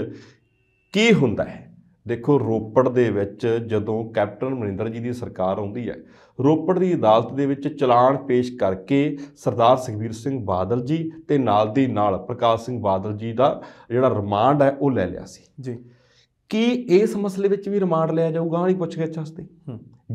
ਕੀ ਹੁੰਦਾ ਹੈ ਦੇਖੋ ਰੋਪੜ ਦੇ ਵਿੱਚ ਜਦੋਂ ਕੈਪਟਨ ਮਨਿੰਦਰ ਜੀ ਦੀ ਸਰਕਾਰ ਆਉਂਦੀ ਹੈ ਰੋਪੜ ਦੀ ਅਦਾਲਤ ਦੇ ਵਿੱਚ ਚਲਾਨ ਪੇਸ਼ ਕਰਕੇ ਸਰਦਾਰ ਸੁਖਵੀਰ ਸਿੰਘ ਬਾਦਲ ਜੀ ਤੇ ਨਾਲ ਦੀ ਨਾਲ ਪ੍ਰਕਾਸ਼ ਸਿੰਘ ਬਾਦਲ ਜੀ ਦਾ ਜਿਹੜਾ ਰਿਮਾਂਡ ਹੈ ਉਹ ਲੈ ਲਿਆ ਸੀ ਜੀ ਕੀ ਇਸ ਮਸਲੇ ਵਿੱਚ ਵੀ ਰਿਮਾਂਡ ਲਿਆ ਜਾਊਗਾ ਨਹੀਂ ਪੁੱਛਗਿੱਛ ਵਾਸਤੇ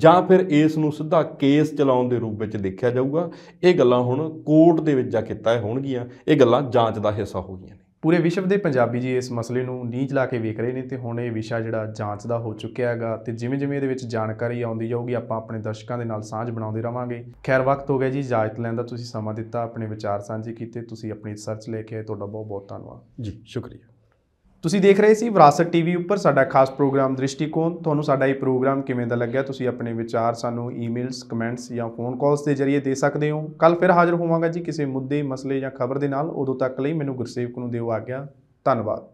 ਜਾਂ ਫਿਰ ਇਸ ਨੂੰ ਸਿੱਧਾ ਕੇਸ ਚਲਾਉਣ ਦੇ ਰੂਪ ਵਿੱਚ ਦੇਖਿਆ ਜਾਊਗਾ ਇਹ ਗੱਲਾਂ ਹੁਣ ਕੋਰਟ ਦੇ ਵਿੱਚ ਜਾ ਕੇ ਤੈਅ ਹੋਣਗੀਆਂ ਇਹ ਗੱਲਾਂ ਜਾਂਚ ਦਾ ਹਿੱਸਾ ਹੋ ਗਈਆਂ ਪੂਰੇ ਵਿਸ਼ਵ ਦੇ ਪੰਜਾਬੀ ਜੀ ਇਸ ਮਸਲੇ ਨੂੰ ਨੀਚ ਲਾ ਕੇ ਵੇਖ ਰਹੇ ਨੇ ਤੇ ਹੁਣ ਇਹ ਵਿਸ਼ਾ ਜਿਹੜਾ ਜਾਂਚ ਦਾ ਹੋ ਚੁੱਕਿਆ ਹੈਗਾ ਤੇ ਜਿਵੇਂ-ਜਿਵੇਂ ਇਹਦੇ ਵਿੱਚ ਜਾਣਕਾਰੀ ਆਉਂਦੀ ਜਾਊਗੀ ਆਪਾਂ ਆਪਣੇ ਦਰਸ਼ਕਾਂ ਦੇ ਨਾਲ ਸਾਂਝ ਬਣਾਉਂਦੇ ਰਵਾਂਗੇ ਖੈਰ ਵਕਤ ਹੋ ਗਿਆ ਜੀ ਇਜਾਜ਼ਤ ਲੈਣ ਦਾ ਤੁਸੀਂ ਸਮਾਂ ਦਿੱਤਾ ਆਪਣੇ ਵਿਚਾਰ ਸਾਂਝੇ ਕੀਤੇ ਤੁਸੀਂ ਆਪਣੀ ਰਿਸਰਚ ਲੈ ਕੇ ਆਏ ਤੁਹਾਡਾ ਬਹੁਤ ਬਹੁਤ ਧੰਨਵਾਦ ਜੀ ਸ਼ੁਕਰੀਆ ਤੁਸੀਂ ਦੇਖ ਰਹੇ ਸੀ ਵਿਰਾਸਤ ਟੀਵੀ ਉੱਪਰ ਸਾਡਾ ਖਾਸ ਪ੍ਰੋਗਰਾਮ ਦ੍ਰਿਸ਼ਟੀਕੋਣ ਤੁਹਾਨੂੰ ਸਾਡਾ ਇਹ ਪ੍ਰੋਗਰਾਮ ਕਿਵੇਂ ਦਾ ਲੱਗਿਆ ਤੁਸੀਂ ਆਪਣੇ ਵਿਚਾਰ ਸਾਨੂੰ ਈਮੇਲਸ ਕਮੈਂਟਸ ਜਾਂ ਫੋਨ ਕਾਲਸ ਦੇ ਜ਼ਰੀਏ ਦੇ ਸਕਦੇ ਹੋ ਕੱਲ ਫਿਰ ਹਾਜ਼ਰ ਹੋਵਾਂਗਾ ਜੀ ਕਿਸੇ ਮੁੱਦੇ ਮਸਲੇ ਜਾਂ ਖਬਰ ਦੇ ਨਾਲ ਉਦੋਂ ਤੱਕ ਲਈ ਮੈਨੂੰ ਗੁਰਸੇਵਕ ਨੂੰ ਦਿਓ ਆਗਿਆ ਧੰਨਵਾਦ